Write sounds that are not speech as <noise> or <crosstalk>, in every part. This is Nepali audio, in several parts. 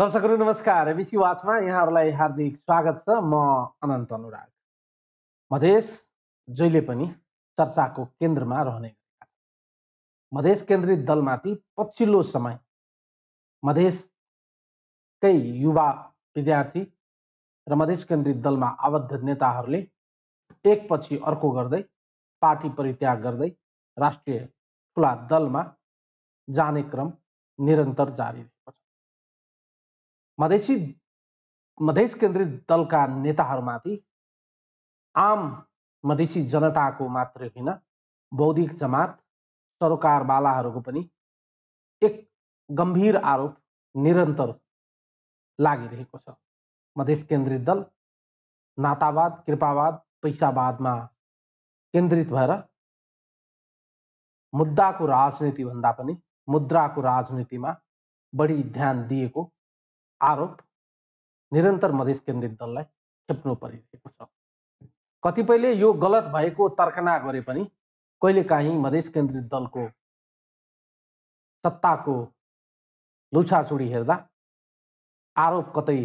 दर्शकहरू नमस्कार एबिसी वाचमा यहाँहरूलाई हार्दिक स्वागत छ म अनन्त अनुराग मधेस जहिले पनि चर्चाको केन्द्रमा रहने मधेस केन्द्रित दलमाथि पछिल्लो समय मधेसकै युवा विद्यार्थी र मधेस केन्द्रित दलमा आबद्ध नेताहरूले एकपछि अर्को गर्दै पार्टी परित्याग गर्दै राष्ट्रिय ठुला दलमा जाने क्रम निरन्तर जारी मधेशी मधेश केन्द्रित दल का नेता आम मधेशी जनता को मात्र होइन बौद्धिक जमात सरकारवाला को एक गंभीर आरोप निरंतर लगी मधेश केन्द्रित दल नातावाद कृपावाद पैसावाद में केन्द्रित भर मुद्दा को राजनीति मुद्रा को राजनीति में बड़ी ध्यान दिया आरोप निरंतर मधेश केन्द्रित दल खेप्नु परिरहेको छ कतिपयले यो गलत भएको तर्कना गरे पनि कहिलेकाहीँ मधेस केन्द्रित दलको सत्ताको लुछाचुडी हेर्दा आरोप कतै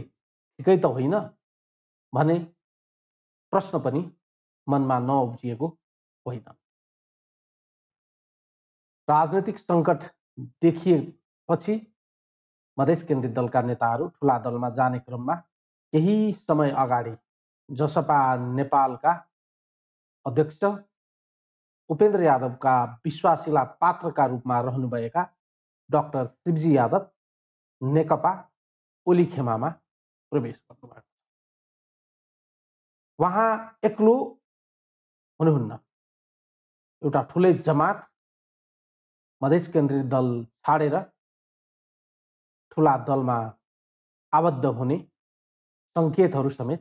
ठिकै त होइन भने प्रश्न पनि मनमा नउब्जिएको होइन राजनैतिक सङ्कट देखिएपछि मधेस केन्द्रित दलका नेताहरू ठुला दलमा जाने क्रममा केही समय अगाडि जसपा नेपालका अध्यक्ष उपेन्द्र यादवका विश्वासिला पात्रका रूपमा रहनुभएका डाक्टर शिवजी यादव नेकपा ओली खेमामा प्रवेश गर्नुभएको छ उहाँ एक्लो हुनुहुन्न एउटा ठुलै जमात मधेस केन्द्रित दल छाडेर ठुला दलमा आबद्ध हुने सङ्केतहरू समेत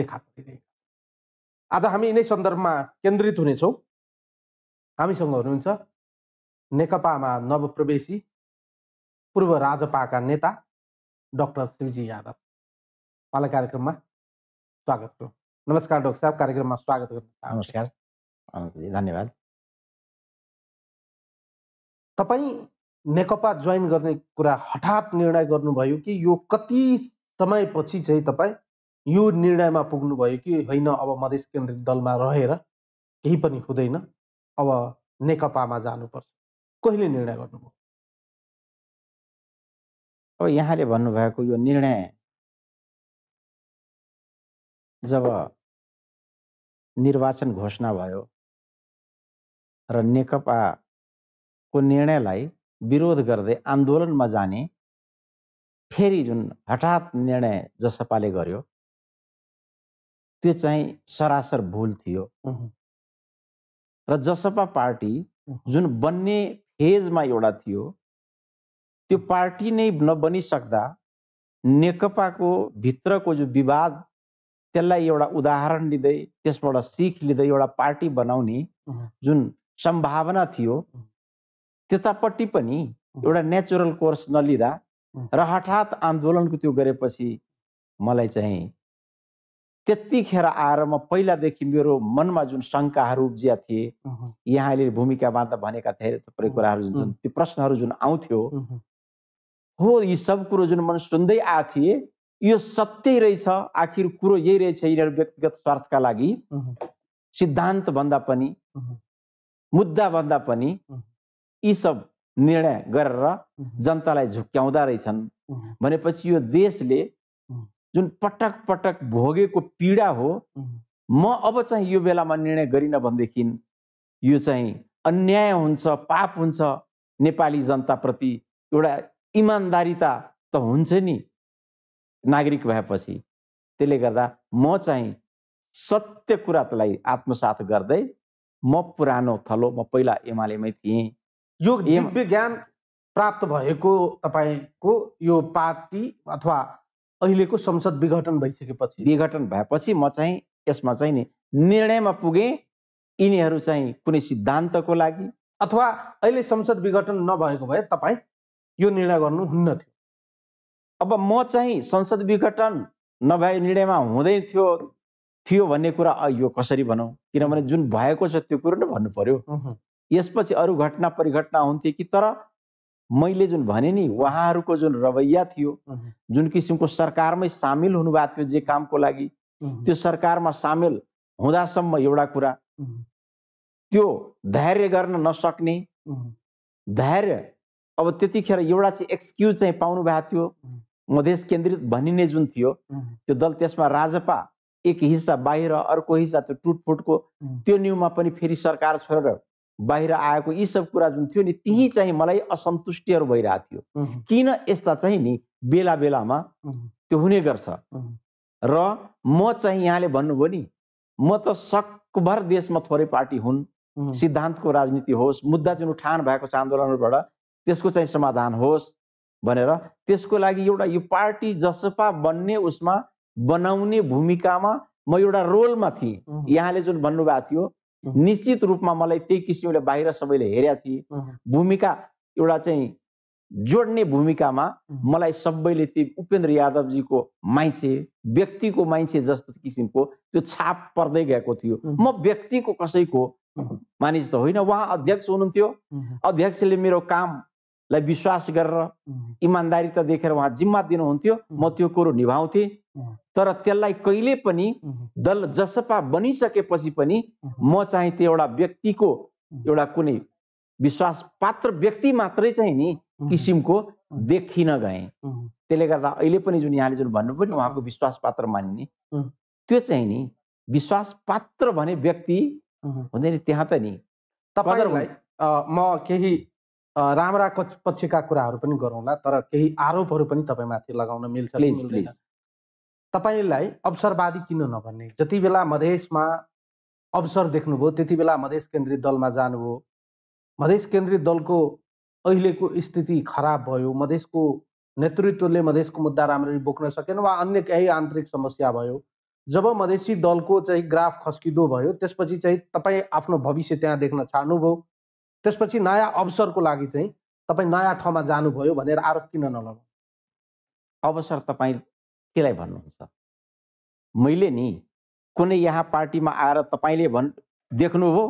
देखा परिरहेका आज हामी यिनै सन्दर्भमा केन्द्रित हुनेछौँ हामीसँग हुनुहुन्छ नेकपामा नवप्रवेशी पूर्व राजपाका नेता डक्टर शिवजी यादव उहाँलाई कार्यक्रममा स्वागत छ नमस्कार डक्टर साहब कार्यक्रममा स्वागत गर्नु नमस्कार धन्यवाद तपाईँ नेकपा जोइन गर्ने कुरा हठात निर्णय गर्नुभयो कि यो कति समयपछि चाहिँ तपाईँ यो निर्णयमा पुग्नुभयो कि होइन अब मधेस केन्द्रित दलमा रहेर केही पनि हुँदैन अब नेकपामा जानुपर्छ कहिले निर्णय गर्नुभयो अब यहाँले भन्नुभएको यो निर्णय जब निर्वाचन घोषणा भयो र नेकपाको निर्णयलाई विरोध गर्दै आन्दोलनमा जाने फेरि जुन हठात निर्णय जसपाले गर्यो त्यो चाहिँ सरासर भुल थियो र जसपा पार्टी जुन बन्ने फेजमा एउटा थियो त्यो पार्टी नै नबनिसक्दा नेकपाको भित्रको जो विवाद त्यसलाई एउटा उदाहरण लिँदै त्यसबाट सिख लिँदै एउटा पार्टी बनाउने जुन सम्भावना थियो त्यतापट्टि पनि एउटा नेचुरल कोर्स नलिँदा र हठात आन्दोलनको त्यो गरेपछि मलाई चाहिँ त्यतिखेर आएर म पहिलादेखि मेरो मनमा जुन शङ्काहरू उब्जिया थिए यहाँले भूमिका त भनेका धेरै थुप्रै कुराहरू जुन छन् त्यो प्रश्नहरू जुन आउँथ्यो हो यी सब कुरो जुन मन सुन्दै आएको थिए यो सत्य रहेछ आखिर कुरो यही रहेछ यिनीहरू व्यक्तिगत स्वार्थका लागि सिद्धान्त भन्दा पनि मुद्दा भन्दा पनि यी सब निर्णय गरेर जनतालाई झुक्क्याउँदा रहेछन् भनेपछि यो देशले जुन पटक पटक भोगेको पीडा हो म अब चाहिँ यो बेलामा निर्णय गरिनँ भनेदेखि यो चाहिँ अन्याय हुन्छ पाप हुन्छ नेपाली जनताप्रति एउटा इमान्दारिता त हुन्छ नि नागरिक भएपछि त्यसले गर्दा म चाहिँ सत्य कुरालाई आत्मसात गर्दै म पुरानो थलो म पहिला एमालेमै थिएँ यो दिव्य ज्ञान प्राप्त भएको तपाईँको यो पार्टी अथवा अहिलेको संसद विघटन भइसकेपछि विघटन भएपछि म चाहिँ यसमा चाहिँ नि निर्णयमा पुगेँ यिनीहरू चाहिँ कुनै सिद्धान्तको लागि अथवा अहिले संसद विघटन नभएको भए तपाईँ यो निर्णय गर्नुहुन्न थियो अब म चाहिँ संसद विघटन नभए निर्णयमा हुँदै थियो थियो भन्ने कुरा यो कसरी भनौँ किनभने जुन भएको छ त्यो कुरो नै भन्नु पर्यो यसपछि अरू घटना परिघटना हुन्थे कि तर मैले जुन भने नि उहाँहरूको जुन रवैया थियो जुन किसिमको सरकारमै सामेल हुनुभएको थियो जे कामको लागि त्यो सरकारमा सामेल हुँदासम्म एउटा कुरा त्यो धैर्य गर्न नसक्ने धैर्य अब त्यतिखेर एउटा चाहिँ एक्सक्युज चाहिँ पाउनु भएको थियो मधेस केन्द्रित भनिने जुन थियो त्यो दल त्यसमा राजपा एक हिस्सा बाहिर अर्को हिस्सा त्यो टुटफुटको त्यो न्युमा पनि फेरि सरकार छोडेर बाहिर आएको यी सब कुरा जुन थियो नि त्यहीँ चाहिँ मलाई असन्तुष्टिहरू भइरहेको थियो किन यस्ता चाहिँ नि बेला बेलामा त्यो हुने गर्छ र म चाहिँ यहाँले भन्नुभयो नि म त सकभर देशमा थोरै पार्टी हुन् सिद्धान्तको राजनीति होस् मुद्दा जुन उठान भएको छ आन्दोलनबाट त्यसको चाहिँ समाधान होस् भनेर त्यसको लागि एउटा यो पार्टी जसपा बन्ने उसमा बनाउने भूमिकामा म एउटा रोलमा थिएँ यहाँले जुन भन्नुभएको थियो निश्चित रूपमा मलाई त्यही किसिमले बाहिर सबैले हेरेका थिए भूमिका एउटा चाहिँ जोड्ने भूमिकामा मलाई सबैले ती उपेन्द्र यादवजीको मान्छे व्यक्तिको मान्छे जस्तो किसिमको त्यो छाप पर्दै गएको थियो म व्यक्तिको कसैको मानिस त होइन उहाँ अध्यक्ष हुनुहुन्थ्यो अध्यक्षले मेरो कामलाई विश्वास गरेर इमान्दारी देखेर उहाँ जिम्मा दिनुहुन्थ्यो म त्यो कुरो निभाउँथेँ तर त्यसलाई कहिले पनि दल जसपा बनिसकेपछि पनि म चाहिँ त्यो एउटा व्यक्तिको एउटा कुनै विश्वास पात्र व्यक्ति मात्रै चाहिँ नि किसिमको देखिन गएँ त्यसले गर्दा अहिले पनि जुन यहाँले जुन भन्नु पनि उहाँको विश्वास पात्र मानिने त्यो चाहिँ नि विश्वास पात्र भने व्यक्ति हुँदैन त्यहाँ त नि तपाईँलाई म केही राम्रा पक्षका कुराहरू पनि गरौँला तर केही आरोपहरू पनि तपाईँमाथि लगाउन मिल्छ तपाईँलाई अवसरवादी किन नभन्ने जति बेला मधेसमा अवसर देख्नुभयो त्यति बेला मधेस केन्द्रित दलमा जानुभयो मधेस केन्द्रित दलको अहिलेको स्थिति खराब भयो मधेसको नेतृत्वले मधेसको मुद्दा राम्ररी बोक्न सकेन वा अन्य केही आन्तरिक समस्या भयो जब मधेसी दलको चाहिँ ग्राफ खस्किँदो भयो त्यसपछि चाहिँ तपाईँ आफ्नो भविष्य त्यहाँ देख्न छाड्नुभयो त्यसपछि नयाँ अवसरको लागि चाहिँ तपाईँ नयाँ ठाउँमा जानुभयो भनेर आरोप किन नलगाउनु अवसर तपाईँ केलाई भन्नुहुन्छ मैले नि कुनै यहाँ पार्टीमा आएर तपाईँले भन् देख्नुभयो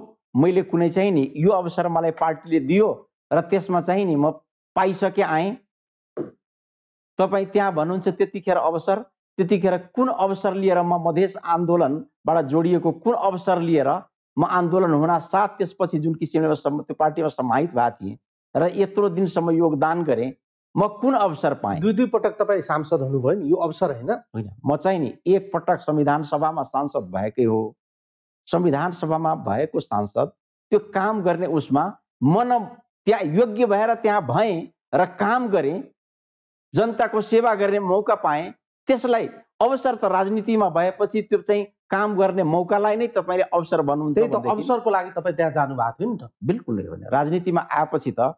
मैले कुनै चाहिँ नि यो अवसर मलाई पार्टीले दियो र त्यसमा चाहिँ नि म पाइसके आएँ तपाईँ त्यहाँ भन्नुहुन्छ त्यतिखेर अवसर त्यतिखेर कुन अवसर लिएर म मधेस आन्दोलनबाट जोडिएको कुन अवसर लिएर म आन्दोलन हुन साथ त्यसपछि जुन किसिमले त्यो पार्टीमा समाहित भएको थिएँ र यत्रो दिनसम्म योगदान गरेँ म कुन अवसर पाएँ दुई दुई पटक तपाईँ सांसद हुनुभयो नि यो अवसर होइन होइन म चाहिँ नि एक पटक संविधान सभामा सांसद भएकै हो संविधान सभामा भएको सांसद त्यो काम गर्ने उसमा मन त्यहाँ योग्य भएर त्यहाँ भएँ र काम गरेँ जनताको सेवा गर्ने मौका पाएँ त्यसलाई अवसर त राजनीतिमा भएपछि त्यो चाहिँ काम गर्ने मौकालाई नै तपाईँले अवसर भन्नुहुन्छ अवसरको लागि तपाईँ त्यहाँ जानुभएको थियो नि त बिल्कुलै होइन राजनीतिमा आएपछि त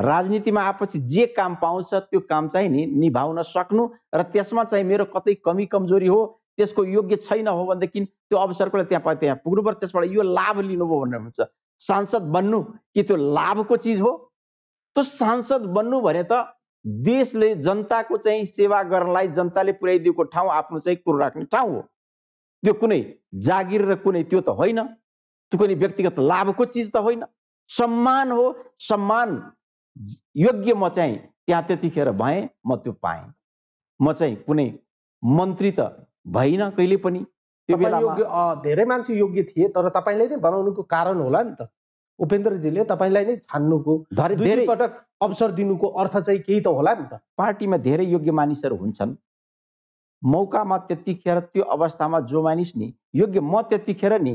राजनीतिमा आएपछि जे काम पाउँछ त्यो काम चाहिँ नि निभाउन सक्नु र त्यसमा चाहिँ मेरो कतै कमी कमजोरी हो त्यसको योग्य छैन हो भनेदेखि त्यो अवसरको लागि त्यहाँ त्यहाँ पुग्नु पर्यो त्यसबाट यो लाभ लिनुभयो भनेर हुन्छ सांसद बन्नु कि त्यो लाभको चिज हो त्यो सांसद बन्नु भने त देशले जनताको चाहिँ सेवा गर्नलाई जनताले पुर्याइदिएको ठाउँ आफ्नो चाहिँ कुरो राख्ने ठाउँ हो त्यो कुनै जागिर र कुनै त्यो त होइन त्यो कुनै व्यक्तिगत लाभको चिज त होइन सम्मान हो सम्मान योग्य म चाहिँ त्यहाँ त्यतिखेर भएँ म त्यो पाएँ म चाहिँ कुनै मन्त्री त भइनँ कहिले पनि त्यो बेला धेरै मान्छे योग्य थिए तर तपाईँले नै बनाउनुको कारण होला नि त उपेन्द्रजीले तपाईँलाई नै छान्नुको धेरै पटक अवसर दिनुको अर्थ चाहिँ केही त होला नि त पार्टीमा धेरै योग्य मानिसहरू हुन्छन् मौकामा त्यतिखेर त्यो अवस्थामा जो मानिस नि योग्य म त्यतिखेर नि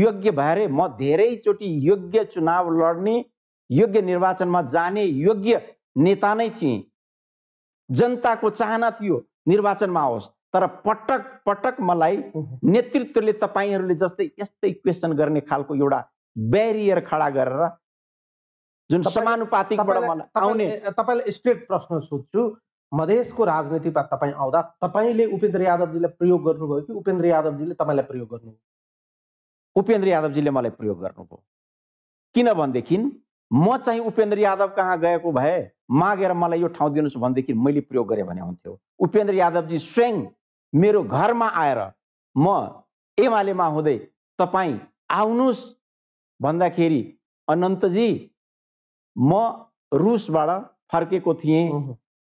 योग्य भएर म धेरैचोटि योग्य चुनाव लड्ने योग्य निर्वाचनमा जाने योग्य नेता नै थिए जनताको चाहना थियो निर्वाचनमा आओस् तर पटक पटक मलाई <laughs> नेतृत्वले तपाईँहरूले जस्तै यस्तै क्वेसन गर्ने खालको एउटा ब्यारियर खडा गरेर जुन समानुपातिकबाट मलाई आउने तपाईँलाई स्ट्रेट प्रश्न सोध्छु मधेसको राजनीतिमा तपाईँ आउँदा तपाईँले उपेन्द्र यादवजीलाई प्रयोग गर्नुभयो कि उपेन्द्र यादवजीले तपाईँलाई प्रयोग गर्नुभयो उपेन्द्र यादवजीले मलाई प्रयोग गर्नुभयो किनभनेदेखि म चाहिँ उपेन्द्र यादव कहाँ गएको भए मागेर मलाई यो ठाउँ दिनुहोस् भनेदेखि मैले प्रयोग गरेँ भने हुन्थ्यो उपेन्द्र यादवजी स्वयं मेरो घरमा आएर म एमालेमा हुँदै तपाईँ आउनुहोस् भन्दाखेरि अनन्तजी म रुसबाट फर्केको थिएँ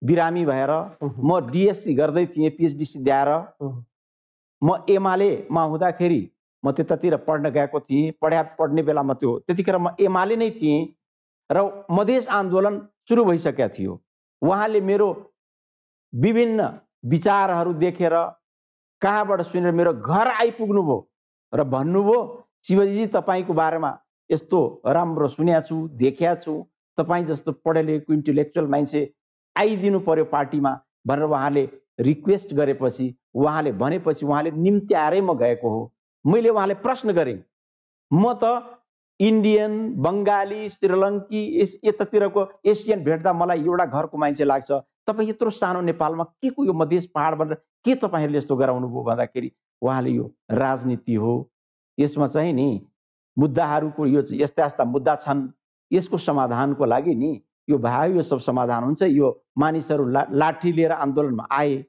बिरामी भएर म डिएससी गर्दै थिएँ पिएचडिसी द्याएर म एमालेमा हुँदाखेरि म त्यतातिर पढ्न गएको थिएँ पढ्या पढ्ने बेलामा त्यो त्यतिखेर म एमाले नै थिएँ र मधेस आन्दोलन सुरु भइसकेको थियो उहाँले मेरो विभिन्न विचारहरू देखेर कहाँबाट सुनेर मेरो घर आइपुग्नुभयो र भन्नुभयो शिवजी तपाईँको बारेमा यस्तो राम्रो सुनेको छु देखेको छु तपाईँ जस्तो पढे लेखेको इन्टेलेक्चुअल मान्छे आइदिनु पर्यो पार्टीमा भनेर उहाँले रिक्वेस्ट गरेपछि उहाँले भनेपछि उहाँले निम्त्याएरै म गएको हो मैले उहाँले प्रश्न गरेँ म त इन्डियन बङ्गाली श्रीलङ्की यस यतातिरको एसियन भेट्दा मलाई एउटा घरको मान्छे लाग्छ तपाईँ यत्रो सानो नेपालमा के को यो मधेस पाहाड भनेर के तपाईँहरूले यस्तो गराउनु भयो भन्दाखेरि उहाँले यो राजनीति हो यसमा चाहिँ नि मुद्दाहरूको यो यस्ता यस्ता मुद्दा छन् यसको समाधानको लागि नि यो भयो यो सब समाधान हुन्छ यो मानिसहरू ला लाठी लिएर आन्दोलनमा आए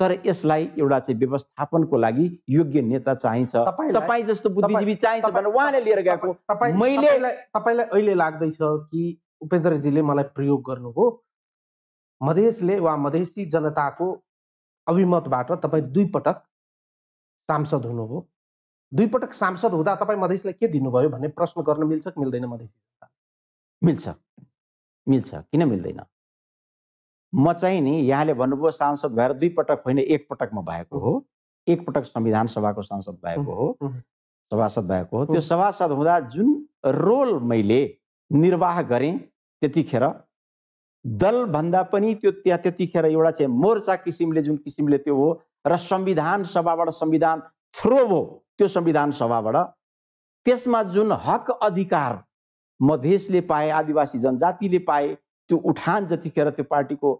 तर यसलाई एउटा चाहिँ व्यवस्थापनको लागि योग्य नेता चाहिन्छ तपाईँ जस्तो बुद्धिजीवी चाहिन्छ भने उहाँले लिएर गएको मैले तपाईँलाई अहिले लाग्दैछ कि उपेन्द्रजीले मलाई प्रयोग गर्नुभयो मधेसले वा मधेसी जनताको अभिमतबाट तपाईँ पटक सांसद हुनुभयो दुईपटक सांसद हुँदा तपाईँ मधेसलाई के दिनुभयो भन्ने प्रश्न गर्न मिल्छ कि मिल्दैन मधेसी मिल्छ मिल्छ किन मिल्दैन म चाहिँ नि यहाँले भन्नुभयो सांसद भएर दुई पटक होइन एकपटक म भएको हो एकपटक संविधान सभाको सांसद भएको हो सभासद भएको हो त्यो सभासद हुँदा जुन रोल मैले निर्वाह गरेँ त्यतिखेर दलभन्दा पनि त्यो त्यहाँ त्यतिखेर एउटा चाहिँ मोर्चा किसिमले जुन किसिमले त्यो हो र संविधान सभाबाट संविधान थ्रो हो त्यो संविधान सभाबाट त्यसमा जुन हक अधिकार मधेसले पाए आदिवासी जनजातिले पाए त्यो उठान जतिखेर त्यो पार्टीको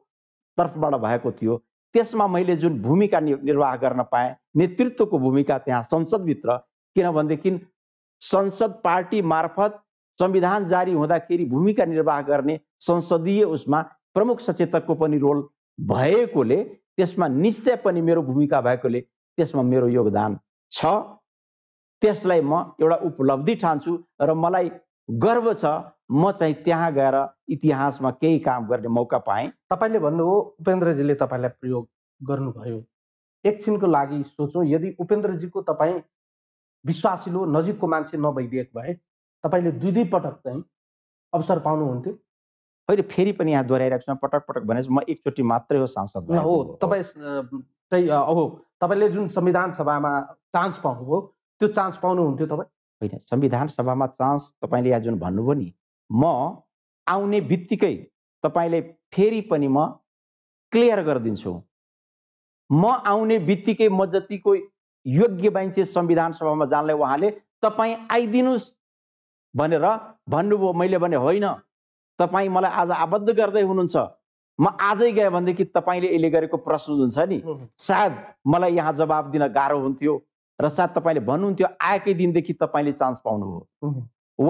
तर्फबाट भएको थियो त्यसमा मैले जुन भूमिका निर्वाह गर्न पाएँ नेतृत्वको भूमिका त्यहाँ संसदभित्र किनभनेदेखि संसद पार्टी मार्फत संविधान जारी हुँदाखेरि भूमिका निर्वाह गर्ने संसदीय उसमा प्रमुख सचेतकको पनि रोल भएकोले त्यसमा निश्चय पनि मेरो भूमिका भएकोले त्यसमा मेरो योगदान छ त्यसलाई म एउटा उपलब्धि ठान्छु र मलाई गर्व छ म चाहिँ त्यहाँ गएर इतिहासमा केही काम गर्ने मौका पाएँ तपाईँले भन्नुभयो उपेन्द्रजीले तपाईँलाई प्रयोग गर्नुभयो एकछिनको लागि सोचौँ यदि उपेन्द्रजीको तपाईँ विश्वासिलो नजिकको मान्छे नभइदिएको भए तपाईँले दुई दुई पटक चाहिँ अवसर पाउनुहुन्थ्यो होइन फेरि पनि यहाँ दोहोऱ्याइरहेको छु पटक पटक भनेपछि म एकचोटि मात्रै हो सांसद हो तपाईँ चाहिँ अब तपाईँले जुन संविधान सभामा चान्स पाउनुभयो त्यो चान्स पाउनुहुन्थ्यो तपाईँ होइन संविधान सभामा चान्स तपाईँले यहाँ जुन भन्नुभयो नि म आउने बित्तिकै तपाईँलाई फेरि पनि म क्लियर गरिदिन्छु म आउने बित्तिकै म जतिको योग्य मान्छे संविधान सभामा जानलाई उहाँले तपाईँ आइदिनुहोस् भनेर भन्नुभयो मैले भने होइन तपाईँ मलाई आज आबद्ध गर्दै हुनुहुन्छ म आजै गएँ भनेदेखि तपाईँले यसले गरेको प्रश्न जुन छ नि सायद मलाई यहाँ जवाब दिन गाह्रो हुन्थ्यो र सायद तपाईँले भन्नुहुन्थ्यो आएकै दिनदेखि तपाईँले चान्स पाउनुभयो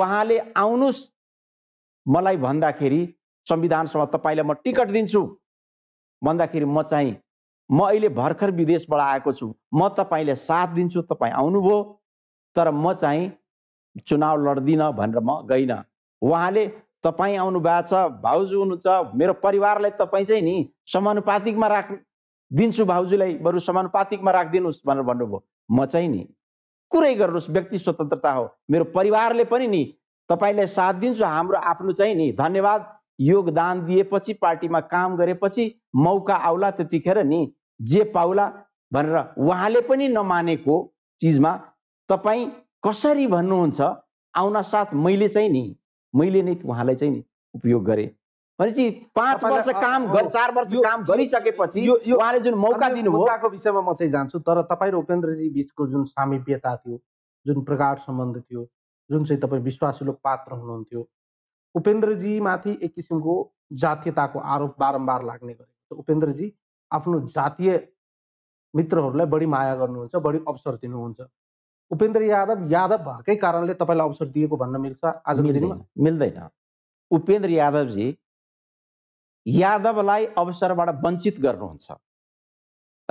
उहाँले आउनुहोस् मलाई भन्दाखेरि संविधान सभा तपाईँलाई म टिकट दिन्छु भन्दाखेरि म चाहिँ म अहिले भर्खर विदेशबाट आएको छु म तपाईँले साथ दिन्छु तपाईँ आउनुभयो तर म चाहिँ चुनाव लड्दिनँ भनेर म गइनँ उहाँले तपाईँ आउनु भएको छ भाउजू हुनुहुन्छ मेरो परिवारलाई तपाईँ चाहिँ नि समानुपातिकमा राख दिन्छु भाउजूलाई बरु समानुपातिकमा राखिदिनुहोस् भनेर भन्नुभयो म चाहिँ नि कुरै गर्नुहोस् व्यक्ति स्वतन्त्रता हो मेरो परिवारले पनि नि तपाईँलाई साथ दिन्छु हाम्रो आफ्नो चाहिँ नि धन्यवाद योगदान दिएपछि पार्टीमा काम गरेपछि मौका आउला त्यतिखेर नि जे पाउला भनेर उहाँले पनि नमानेको चिजमा तपाईँ कसरी भन्नुहुन्छ आउन साथ मैले चाहिँ नि मैले नै उहाँलाई चाहिँ नि उपयोग गरेँ भनेपछि पाँच वर्ष काम चार वर्ष काम गरिसकेपछि उहाँले जुन मौका दिनुभयो विषयमा म चाहिँ जान्छु तर तपाईँ र उपेन्द्रजी बिचको जुन सामिप्यता थियो जुन प्रगाढ सम्बन्ध थियो जुन चाहिँ तपाईँ विश्वासिलो पात्र हुनुहुन्थ्यो उपेन्द्रजीमाथि एक किसिमको जातीयताको आरोप बारम्बार लाग्ने गरेको उपेन्द्रजी आफ्नो जातीय मित्रहरूलाई बढी माया गर्नुहुन्छ बढी अवसर दिनुहुन्छ उपेन्द्र यादव यादव भएकै कारणले तपाईँलाई अवसर दिएको भन्न मिल्छ आज दिनमा मिल्दैन उपेन्द्र यादवजी यादवलाई अवसरबाट वञ्चित गर्नुहुन्छ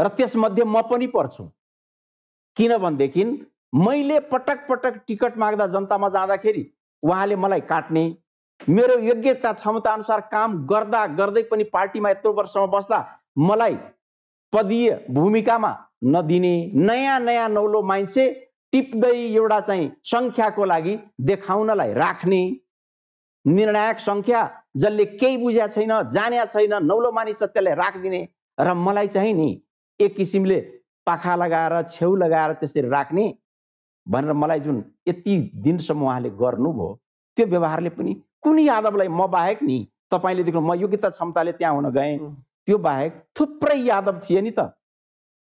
र त्यसमध्ये म पनि पर्छु किनभनेदेखि मैले पटक पटक टिकट माग्दा जनतामा जाँदाखेरि उहाँले मलाई काट्ने मेरो योग्यता क्षमता अनुसार काम गर्दा गर्दै पनि पार्टीमा यत्रो वर्षमा बस्दा मलाई पदीय भूमिकामा नदिने नयाँ नयाँ नौलो मान्छे टिप्दै एउटा चाहिँ सङ्ख्याको लागि देखाउनलाई राख्ने निर्णायक सङ्ख्या जसले केही बुझ्या छैन जान्या छैन नौलो मानिस त्यसलाई राखिदिने र मलाई चाहिँ नि एक किसिमले पाखा लगाएर छेउ लगाएर त्यसरी राख्ने भनेर मलाई जुन यति दिनसम्म उहाँले गर्नुभयो त्यो व्यवहारले पनि कुनै यादवलाई म बाहेक नि तपाईँले देख्नु म योग्यता क्षमताले त्यहाँ हुन गएँ त्यो बाहेक थुप्रै यादव थिए नि त